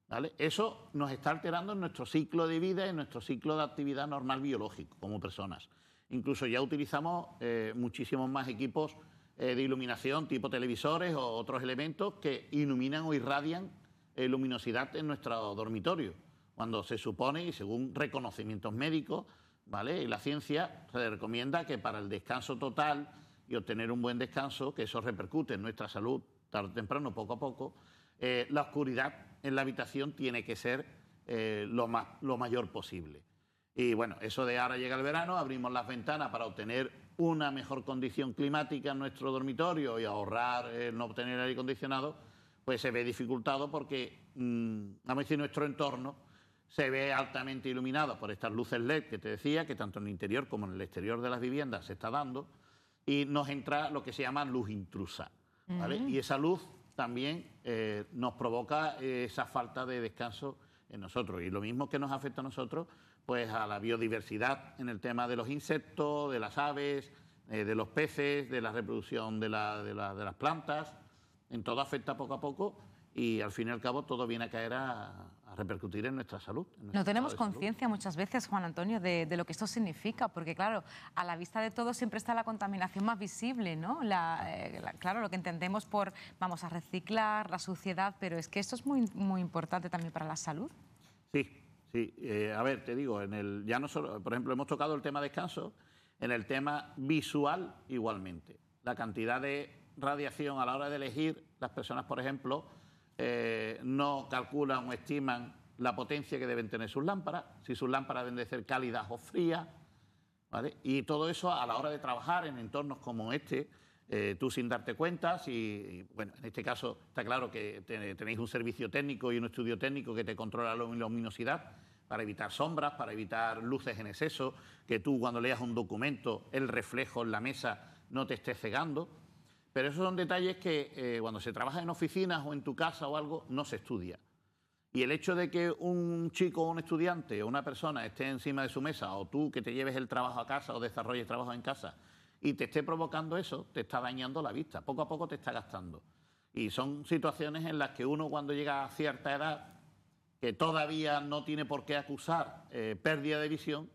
¿Vale? Eso nos está alterando en nuestro ciclo de vida y en nuestro ciclo de actividad normal biológico como personas. Incluso ya utilizamos eh, muchísimos más equipos eh, de iluminación, tipo televisores o otros elementos que iluminan o irradian eh, luminosidad en nuestro dormitorio, cuando se supone, y según reconocimientos médicos, ¿vale? y la ciencia se recomienda que para el descanso total, y obtener un buen descanso, que eso repercute en nuestra salud tarde o temprano, poco a poco, eh, la oscuridad en la habitación tiene que ser eh, lo, más, lo mayor posible. Y bueno, eso de ahora llega el verano, abrimos las ventanas para obtener una mejor condición climática en nuestro dormitorio y ahorrar no obtener aire acondicionado, pues se ve dificultado porque, mm, vamos a decir, nuestro entorno se ve altamente iluminado por estas luces LED que te decía, que tanto en el interior como en el exterior de las viviendas se está dando y nos entra lo que se llama luz intrusa. ¿vale? Mm. Y esa luz también eh, nos provoca eh, esa falta de descanso en nosotros. Y lo mismo que nos afecta a nosotros, pues a la biodiversidad en el tema de los insectos, de las aves, eh, de los peces, de la reproducción de, las plantas. En todo afecta poco a poco y al fin y al cabo todo viene a caer a, repercutir en nuestra salud. no tenemos conciencia muchas veces, Juan Antonio, de, lo que esto significa, porque claro, a la vista de todo siempre está la contaminación más visible, ¿no? Eh, la, claro, lo que entendemos por vamos a reciclar, la suciedad, pero es que esto es muy, muy importante también para la salud. Sí, sí. Eh, a ver, te digo, en el, ya no solo, por ejemplo, hemos tocado el tema descanso, en el tema visual igualmente. La cantidad de radiación a la hora de elegir las personas, por ejemplo, eh, no calculan o estiman la potencia que deben tener sus lámparas, si sus lámparas deben de ser cálidas o frías, Y todo eso a la hora de trabajar en entornos como este, eh, tú sin darte cuenta, si, bueno, en este caso está claro que tenéis un servicio técnico y un estudio técnico que te controla la luminosidad para evitar sombras, para evitar luces en exceso, que tú cuando leas un documento, el reflejo en la mesa no te esté cegando, pero esos son detalles que eh, cuando se trabaja en oficinas o en tu casa o algo, no se estudia. Y el hecho de que un chico o un estudiante o una persona esté encima de su mesa, o tú que te lleves el trabajo a casa o desarrolles trabajo en casa, y te esté provocando eso, te está dañando la vista, poco a poco te está gastando. Y son situaciones en las que uno cuando llega a cierta edad, que todavía no tiene por qué acusar eh, pérdida de visión,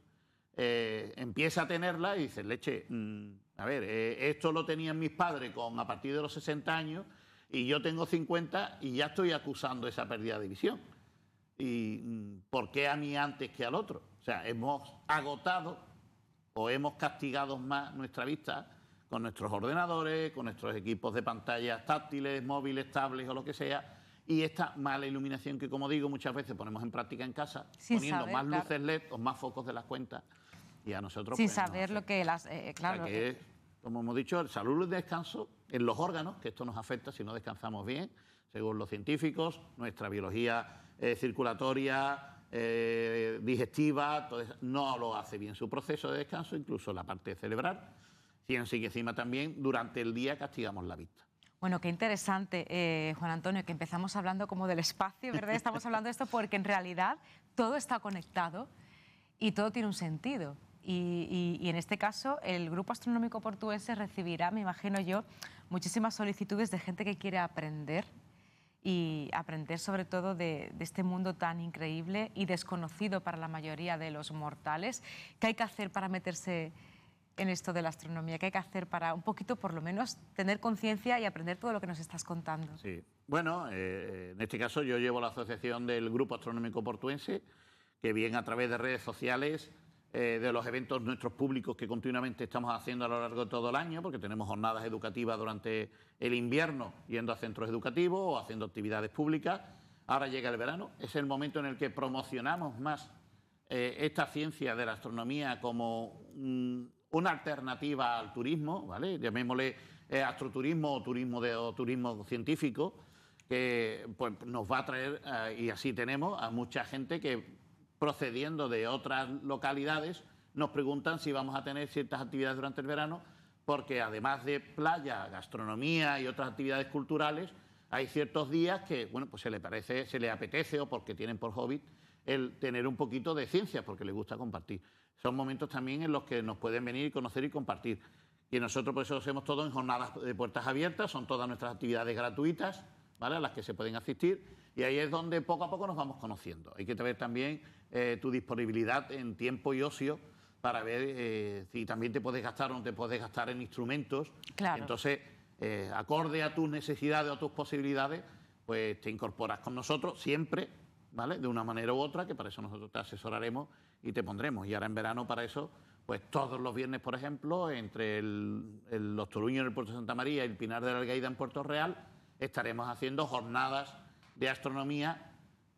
eh, empieza a tenerla y dice, leche, mm, a ver, eh, esto lo tenían mis padres con a partir de los 60 años y yo tengo 50 y ya estoy acusando esa pérdida de visión. ¿Y mm, por qué a mí antes que al otro? O sea, hemos agotado o hemos castigado más nuestra vista con nuestros ordenadores, con nuestros equipos de pantallas táctiles, móviles, tablets o lo que sea, y esta mala iluminación que, como digo, muchas veces ponemos en práctica en casa, poniendo más luces LED o más focos de las cuentas. Y a nosotros. Sin pues, saber lo que las. Eh, claro. Eh, como hemos dicho, el salud y el descanso en los órganos, que esto nos afecta si no descansamos bien, según los científicos, nuestra biología eh, circulatoria, eh, digestiva, no lo hace bien su proceso de descanso, incluso la parte cerebral. Y encima también durante el día castigamos la vista. Bueno, qué interesante, eh, Juan Antonio, que empezamos hablando como del espacio, ¿verdad? Estamos hablando de esto porque en realidad todo está conectado y todo tiene un sentido. Y, en este caso, el Grupo Astronómico Portuense recibirá, me imagino yo, muchísimas solicitudes de gente que quiere aprender y aprender sobre todo de, este mundo tan increíble y desconocido para la mayoría de los mortales. ¿Qué hay que hacer para meterse en esto de la astronomía? ¿Qué hay que hacer para un poquito, por lo menos, tener conciencia y aprender todo lo que nos estás contando? Sí. Bueno, eh, eh, en este caso yo llevo la Asociación del Grupo Astronómico Portuense, que viene a través de redes sociales eh, de los eventos nuestros públicos que continuamente estamos haciendo a lo largo de todo el año, porque tenemos jornadas educativas durante el invierno yendo a centros educativos o haciendo actividades públicas. Ahora llega el verano, es el momento en el que promocionamos más eh, esta ciencia de la astronomía como una alternativa al turismo, ¿vale? Llamémosle eh, astroturismo o turismo, de, turismo científico que pues, nos va a traer, y así tenemos, a mucha gente que procediendo de otras localidades, nos preguntan si vamos a tener ciertas actividades durante el verano, porque además de playa, gastronomía y otras actividades culturales, hay ciertos días que, bueno, pues se le parece, se le apetece o porque tienen por hobby el tener un poquito de ciencia, porque les gusta compartir. Son momentos también en los que nos pueden venir y conocer y compartir. Y nosotros por eso hacemos todo en jornadas de puertas abiertas, son todas nuestras actividades gratuitas, ¿vale? A las que se pueden asistir. Y ahí es donde poco a poco nos vamos conociendo. Hay que ver también eh, tu disponibilidad en tiempo y ocio para ver eh, si también te puedes gastar o no te puedes gastar en instrumentos. Entonces, eh, acorde a tus necesidades o tus posibilidades, pues te incorporas con nosotros siempre, ¿vale? De una manera u otra, que para eso nosotros te asesoraremos y te pondremos. Y ahora en verano, para eso, pues todos los viernes, por ejemplo, entre el, los Toruños en el Puerto de Santa María y el Pinar de la Algaida en Puerto Real, estaremos haciendo jornadas de astronomía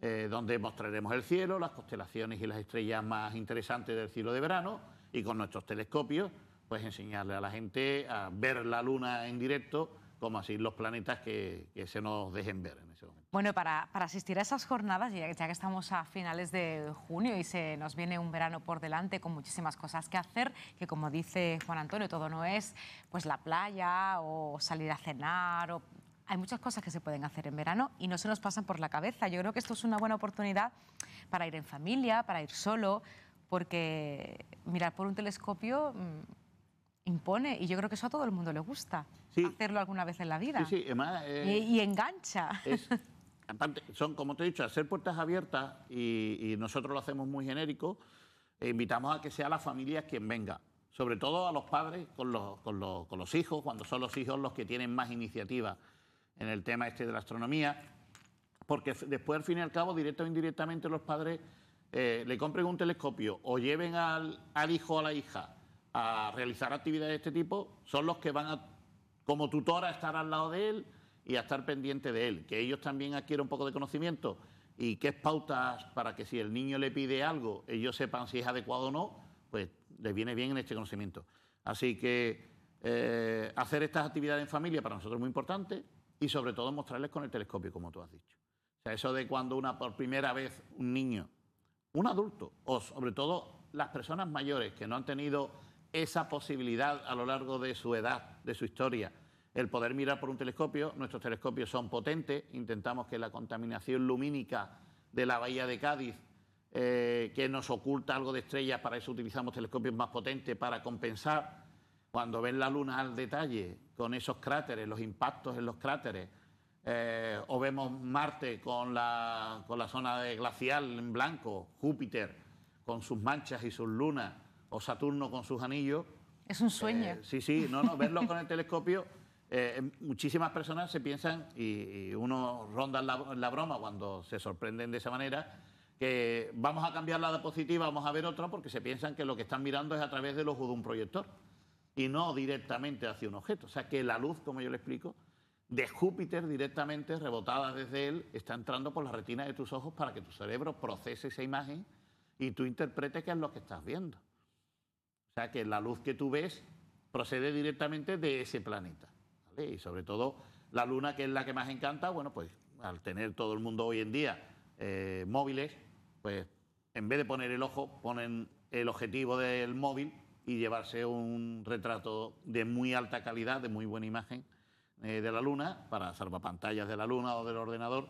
eh, donde mostraremos el cielo, las constelaciones y las estrellas más interesantes del cielo de verano y con nuestros telescopios, pues enseñarle a la gente a ver la luna en directo como así los planetas que, se nos dejen ver en ese momento. Bueno, para, asistir a esas jornadas, ya, ya, que estamos a finales de junio y se nos viene un verano por delante con muchísimas cosas que hacer, que como dice Juan Antonio, todo no es pues la playa o salir a cenar o hay muchas cosas que se pueden hacer en verano y no se nos pasan por la cabeza. Yo creo que esto es una buena oportunidad para ir en familia, para ir solo, porque mirar por un telescopio mm, impone y yo creo que eso a todo el mundo le gusta hacerlo alguna vez en la vida. Sí, sí, eh, y, engancha. son, como te he dicho, hacer puertas abiertas y, nosotros lo hacemos muy genérico. Eh, invitamos a que sea la familia quien venga, sobre todo a los padres con los hijos, cuando son los hijos los que tienen más iniciativa en el tema este de la astronomía, porque después, al fin y al cabo, ...directo o indirectamente, los padres eh, le compren un telescopio o lleven al, hijo o a la hija a realizar actividades de este tipo, son los que van como tutora a estar al lado de él y a estar pendiente de él, que ellos también adquieran un poco de conocimiento y qué pautas para que si el niño le pide algo, ellos sepan si es adecuado o no, pues les viene bien en este conocimiento. Así que eh, hacer estas actividades en familia para nosotros es muy importante, y sobre todo mostrarles con el telescopio, como tú has dicho. O sea, eso de cuando una por primera vez un niño, un adulto, o sobre todo las personas mayores que no han tenido esa posibilidad a lo largo de su edad, de su historia, el poder mirar por un telescopio, nuestros telescopios son potentes, intentamos que la contaminación lumínica de la bahía de Cádiz, eh, que nos oculta algo de estrellas, para eso utilizamos telescopios más potentes para compensar, cuando ven la luna al detalle, con esos cráteres, los impactos en los cráteres, eh, o vemos Marte con la, con la zona glacial en blanco, Júpiter con sus manchas y sus lunas, o Saturno con sus anillos. Es un sueño. Eh, sí, sí, no, no, verlo con el telescopio. Eh, em, muchísimas personas se piensan, y, uno ronda la, broma cuando se sorprenden de esa manera, que vamos a cambiar la diapositiva, vamos a ver otra, porque se piensan que lo que están mirando es a través de los de un proyector y no directamente hacia un objeto. O sea que la luz, como yo le explico, de Júpiter directamente rebotada desde él, está entrando por la retina de tus ojos para que tu cerebro procese esa imagen y tú interpretes qué es lo que estás viendo. O sea que la luz que tú ves procede directamente de ese planeta. Y sobre todo la luna, que es la que más encanta, bueno, pues al tener todo el mundo hoy en día eh, móviles, pues en vez de poner el ojo, ponen el objetivo del móvil y llevarse un retrato de muy alta calidad, de muy buena imagen eh, de la Luna, para salvapantallas de la Luna o del ordenador,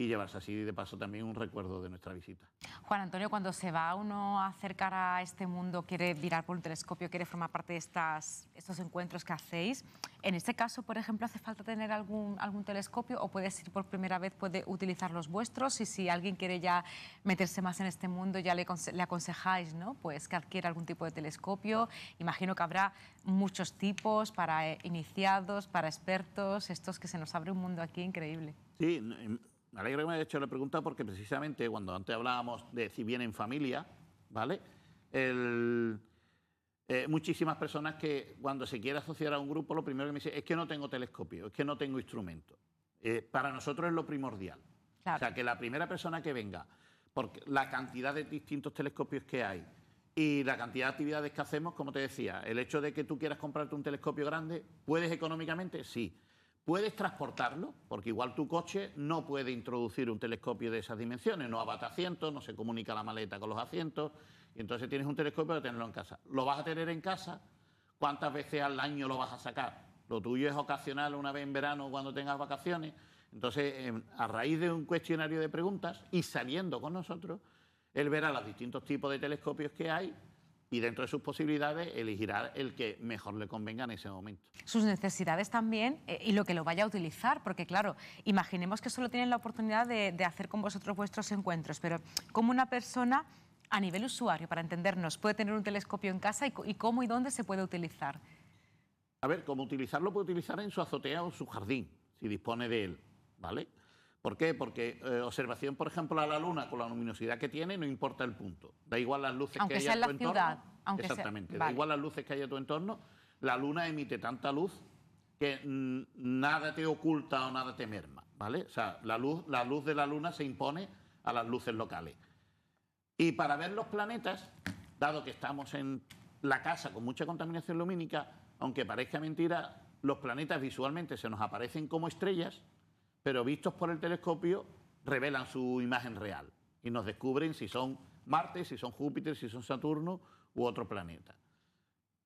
y llevarse así de paso también un recuerdo de nuestra visita. Juan Antonio, cuando se va uno a acercar a este mundo, quiere mirar por un telescopio, quiere formar parte de estas, estos encuentros que hacéis, en este caso, por ejemplo, ¿hace falta tener algún, algún telescopio o puedes ser por primera vez, puede utilizar los vuestros y si alguien quiere ya meterse más en este mundo, ya le, le aconsejáis ¿no? pues que adquiera algún tipo de telescopio. Imagino que habrá muchos tipos para eh, iniciados, para expertos, estos que se nos abre un mundo aquí increíble. Sí, em, me alegro que me haya hecho la pregunta porque precisamente cuando antes hablábamos de si viene en familia, ¿vale? Eh, muchísimas personas que cuando se quiere asociar a un grupo lo primero que me dice es que no tengo telescopio, es que no tengo instrumento. Eh, para nosotros es lo primordial. O sea, que la primera persona que venga, porque la cantidad de distintos telescopios que hay y la cantidad de actividades que hacemos, como te decía, el hecho de que tú quieras comprarte un telescopio grande, ¿puedes económicamente? Sí. Puedes transportarlo, porque igual tu coche no puede introducir un telescopio de esas dimensiones, no abata asientos, no se comunica la maleta con los asientos, y entonces tienes un telescopio para tenerlo en casa. ¿Lo vas a tener en casa? ¿Cuántas veces al año lo vas a sacar? Lo tuyo es ocasional, una vez en verano cuando tengas vacaciones. Entonces, em, a raíz de un cuestionario de preguntas y saliendo con nosotros, él verá los distintos tipos de telescopios que hay y dentro de sus posibilidades elegirá el que mejor le convenga en ese momento. Sus necesidades también eh, y lo que lo vaya a utilizar, porque claro, imaginemos que solo tienen la oportunidad de, hacer con vosotros vuestros encuentros, pero como una persona a nivel usuario, para entendernos, puede tener un telescopio en casa y, cómo y dónde se puede utilizar. A ver, cómo utilizarlo puede utilizar en su azotea o en su jardín, si dispone de él, ¿vale? ¿Por qué? Porque eh, observación, por ejemplo, a la luna con la luminosidad que tiene, no importa el punto. Da igual las luces que haya en tu entorno. exactamente. Da igual las luces que haya en tu entorno. La luna emite tanta luz que mm, nada te oculta o nada te merma, ¿vale? O sea, la luz, la luz de la luna se impone a las luces locales. Y para ver los planetas, dado que estamos en la casa con mucha contaminación lumínica, aunque parezca mentira, los planetas visualmente se nos aparecen como estrellas pero vistos por el telescopio revelan su imagen real y nos descubren si son Marte, si son Júpiter, si son Saturno u otro planeta.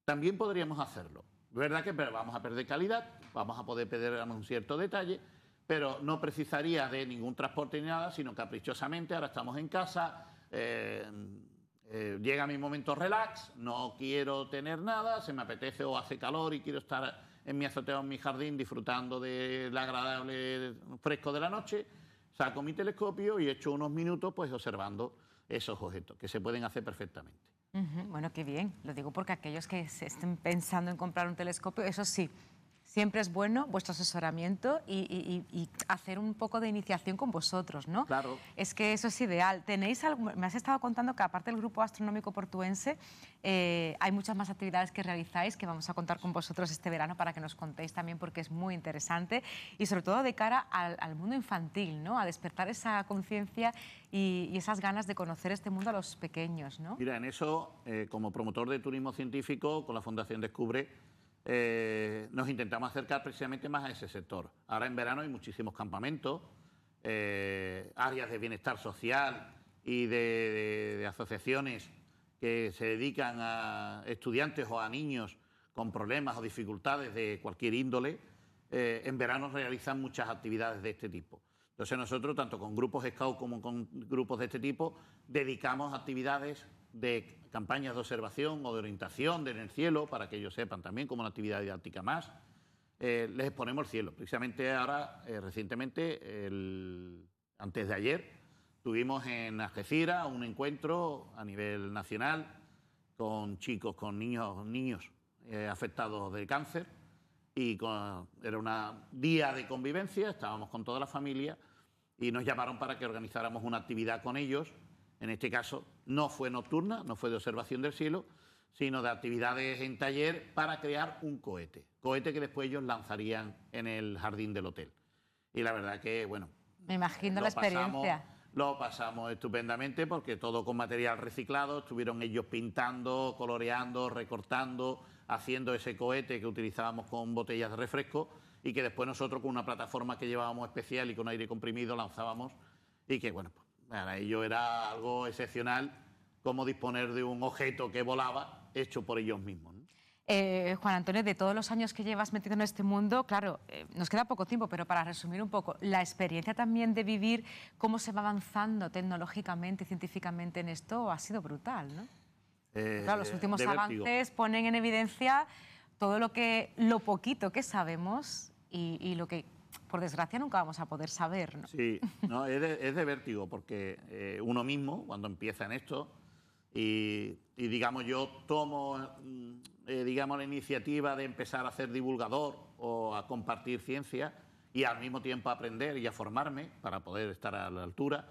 También podríamos hacerlo. ¿Verdad que vamos a perder calidad? Vamos a poder perder un cierto detalle, pero no precisaría de ningún transporte ni nada, sino caprichosamente, ahora estamos en casa, eh, eh, llega mi momento relax, no quiero tener nada, se me apetece o hace calor y quiero estar en mi azoteo en mi jardín disfrutando del agradable fresco de la noche, saco mi telescopio y echo unos minutos pues observando esos objetos, que se pueden hacer perfectamente. Bueno, qué bien. Lo digo porque aquellos que se estén pensando en comprar un telescopio, eso sí, siempre es bueno vuestro asesoramiento y, hacer un poco de iniciación con vosotros, ¿no? Claro. Es que eso es ideal. Tenéis me has estado contando que aparte del grupo astronómico portuense eh, hay muchas más actividades que realizáis que vamos a contar con vosotros este verano para que nos contéis también porque es muy interesante y sobre todo de cara al, mundo infantil, ¿no? A despertar esa conciencia y, esas ganas de conocer este mundo a los pequeños, ¿no? Mira, en eso, eh, como promotor de turismo científico con la Fundación Descubre eh, nos intentamos acercar precisamente más a ese sector. Ahora en verano hay muchísimos campamentos, eh, áreas de bienestar social y de, asociaciones que se dedican a estudiantes o a niños con problemas o dificultades de cualquier índole, eh, en verano realizan muchas actividades de este tipo. Entonces nosotros, tanto con grupos scout como con grupos de este tipo, dedicamos actividades de campañas de observación o de orientación en el cielo, para que ellos sepan también, como una actividad didáctica más. Eh, les exponemos el cielo. Precisamente ahora, eh, recientemente, antes de ayer, tuvimos en Algeciras un encuentro a nivel nacional con chicos, con niños, niños eh, afectados de cáncer. Y era una día de convivencia, estábamos con toda la familia y nos llamaron para que organizáramos una actividad con ellos en este caso no fue nocturna, no fue de observación del cielo, sino de actividades en taller para crear un cohete. Cohete que después ellos lanzarían en el jardín del hotel. Y la verdad que, bueno... Me imagino eh, la experiencia. lo pasamos estupendamente porque todo con material reciclado, estuvieron ellos pintando, coloreando, recortando, haciendo ese cohete que utilizábamos con botellas de refresco y que después nosotros con una plataforma que llevábamos especial y con aire comprimido lanzábamos y que, bueno, pues, para ellos era algo excepcional como disponer de un objeto que volaba hecho por ellos mismos. Eh, Juan Antonio, de todos los años que llevas metido en este mundo, claro, eh, nos queda poco tiempo, pero para resumir un poco, la experiencia también de vivir cómo se va avanzando tecnológicamente, y científicamente en esto, ha sido brutal, eh, los últimos avances ponen en evidencia todo lo que, lo poquito que sabemos y, y lo que por desgracia nunca vamos a poder saber. ¿no? Sí, no, es, de, vértigo, porque eh, uno mismo, cuando empieza en esto, y, digamos yo tomo mm, eh, digamos, la iniciativa de empezar a ser divulgador o a compartir ciencia y al mismo tiempo aprender y a formarme para poder estar a la altura,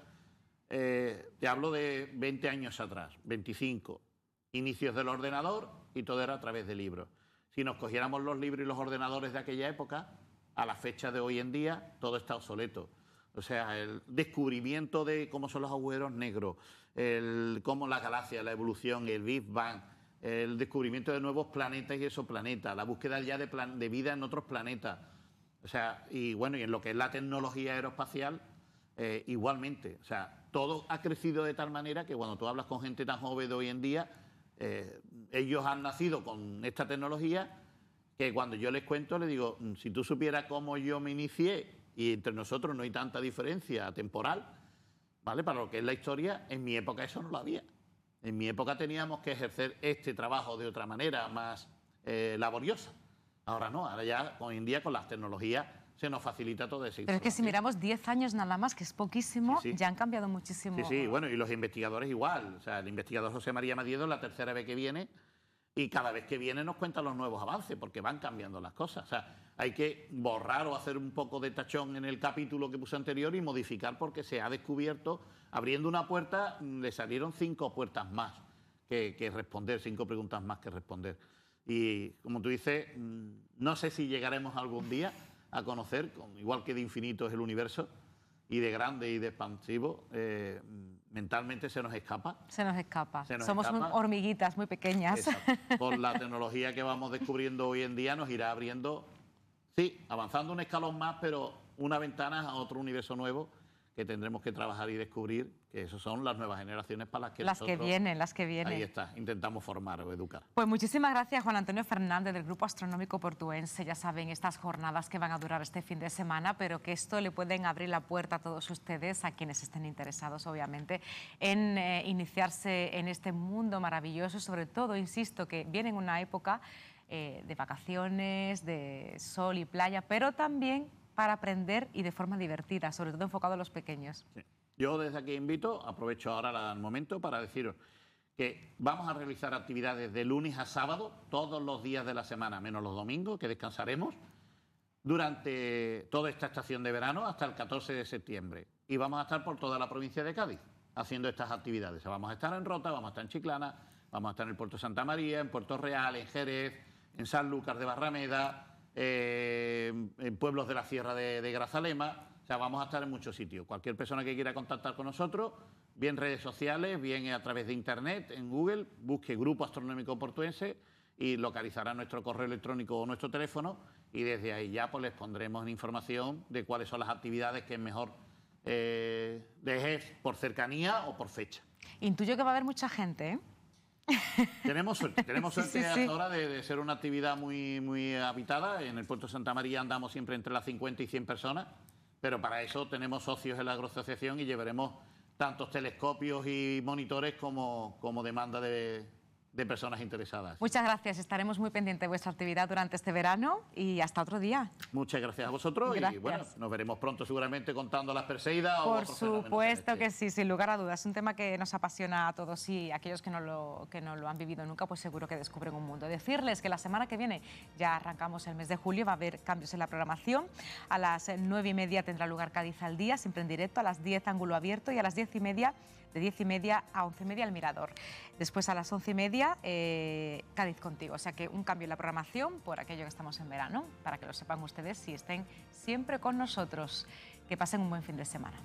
eh, te hablo de 20 años atrás, 25, inicios del ordenador y todo era a través de libros. Si nos cogiéramos los libros y los ordenadores de aquella época, a la fecha de hoy en día todo está obsoleto. O sea, el descubrimiento de cómo son los agujeros negros, el, cómo la galaxia, la evolución, el Big Bang, el descubrimiento de nuevos planetas y exoplanetas, la búsqueda ya de, de vida en otros planetas. O sea, y bueno, y en lo que es la tecnología aeroespacial, eh, igualmente. O sea, todo ha crecido de tal manera que cuando tú hablas con gente tan joven de hoy en día, eh, ellos han nacido con esta tecnología que cuando yo les cuento, les digo, mm, si tú supieras cómo yo me inicié, y entre nosotros no hay tanta diferencia temporal, ¿vale? Para lo que es la historia, en mi época eso no lo había. En mi época teníamos que ejercer este trabajo de otra manera, más eh, laboriosa. Ahora no, ahora ya hoy en día con las tecnologías se nos facilita todo eso. Pero es que si miramos 10 años nada más, que es poquísimo, ya han cambiado muchísimo. Sí, sí, bueno, y los investigadores igual. O sea, el investigador José María Madiedo, la tercera vez que viene, y cada vez que viene nos cuentan los nuevos avances, porque van cambiando las cosas. O sea, hay que borrar o hacer un poco de tachón en el capítulo que puse anterior y modificar porque se ha descubierto, abriendo una puerta, mm, le salieron cinco puertas más que, responder, cinco preguntas más que responder. Y como tú dices, mm, no sé si llegaremos algún día a conocer, igual que de infinito es el universo, y de grande y de expansivo, eh, mentalmente se nos escapa. Se nos escapa. Somos hormiguitas muy pequeñas. Exacto. Por la tecnología que vamos descubriendo hoy en día nos irá abriendo, sí, avanzando un escalón más, pero una ventana a otro universo nuevo que tendremos que trabajar y descubrir, que esas son las nuevas generaciones para las que Las que vienen, las que vienen. Ahí está, intentamos formar o educar. Pues muchísimas gracias Juan Antonio Fernández del Grupo Astronómico Portuense. Ya saben, estas jornadas que van a durar este fin de semana, pero que esto le pueden abrir la puerta a todos ustedes, a quienes estén interesados, obviamente, en eh, iniciarse en este mundo maravilloso, sobre todo, insisto, que viene en una época eh, de vacaciones, de sol y playa, pero también para aprender y de forma divertida, sobre todo enfocado a los pequeños. Yo desde aquí invito, aprovecho ahora el momento para deciros que vamos a realizar actividades de lunes a sábado, todos los días de la semana, menos los domingos, que descansaremos, durante toda esta estación de verano hasta el 14 de septiembre. Y vamos a estar por toda la provincia de Cádiz haciendo estas actividades. vamos a estar en Rota, vamos a estar en Chiclana, vamos a estar en el Puerto Santa María, en Puerto Real, en Jerez, en San Lucas de Barrameda, eh, en pueblos de la Sierra de, Grazalema. O sea, vamos a estar en muchos sitios. Cualquier persona que quiera contactar con nosotros, bien redes sociales, bien a través de internet, en Google, busque Grupo Astronómico Portuense y localizará nuestro correo electrónico o nuestro teléfono y desde ahí ya pues les pondremos información de cuáles son las actividades que mejor eh, dejes por cercanía o por fecha. Intuyo que va a haber mucha gente, ¿eh? tenemos suerte, tenemos suerte ahora de, ser una actividad muy, muy habitada. En el puerto de Santa María andamos siempre entre las 50 y 100 personas, pero para eso tenemos socios en la agroasociación y llevaremos tantos telescopios y monitores como, como demanda de, de personas interesadas. Muchas gracias, estaremos muy pendientes de vuestra actividad durante este verano y hasta otro día. Muchas gracias a vosotros y bueno, nos veremos pronto seguramente contando las perseguidas. Por supuesto que sí, sin lugar a dudas, es un tema que nos apasiona a todos y aquellos que no, lo, que no lo han vivido nunca, pues seguro que descubren un mundo. Decirles que la semana que viene ya arrancamos el mes de julio, va a haber cambios en la programación, a las nueve y media tendrá lugar Cádiz al día, siempre en directo, a las 10 ángulo abierto y a las diez y media de 10 y media a 11 y media al Mirador. Después a las 11 y media eh, Cádiz contigo. O sea que un cambio en la programación por aquello que estamos en verano, para que lo sepan ustedes y estén siempre con nosotros. Que pasen un buen fin de semana.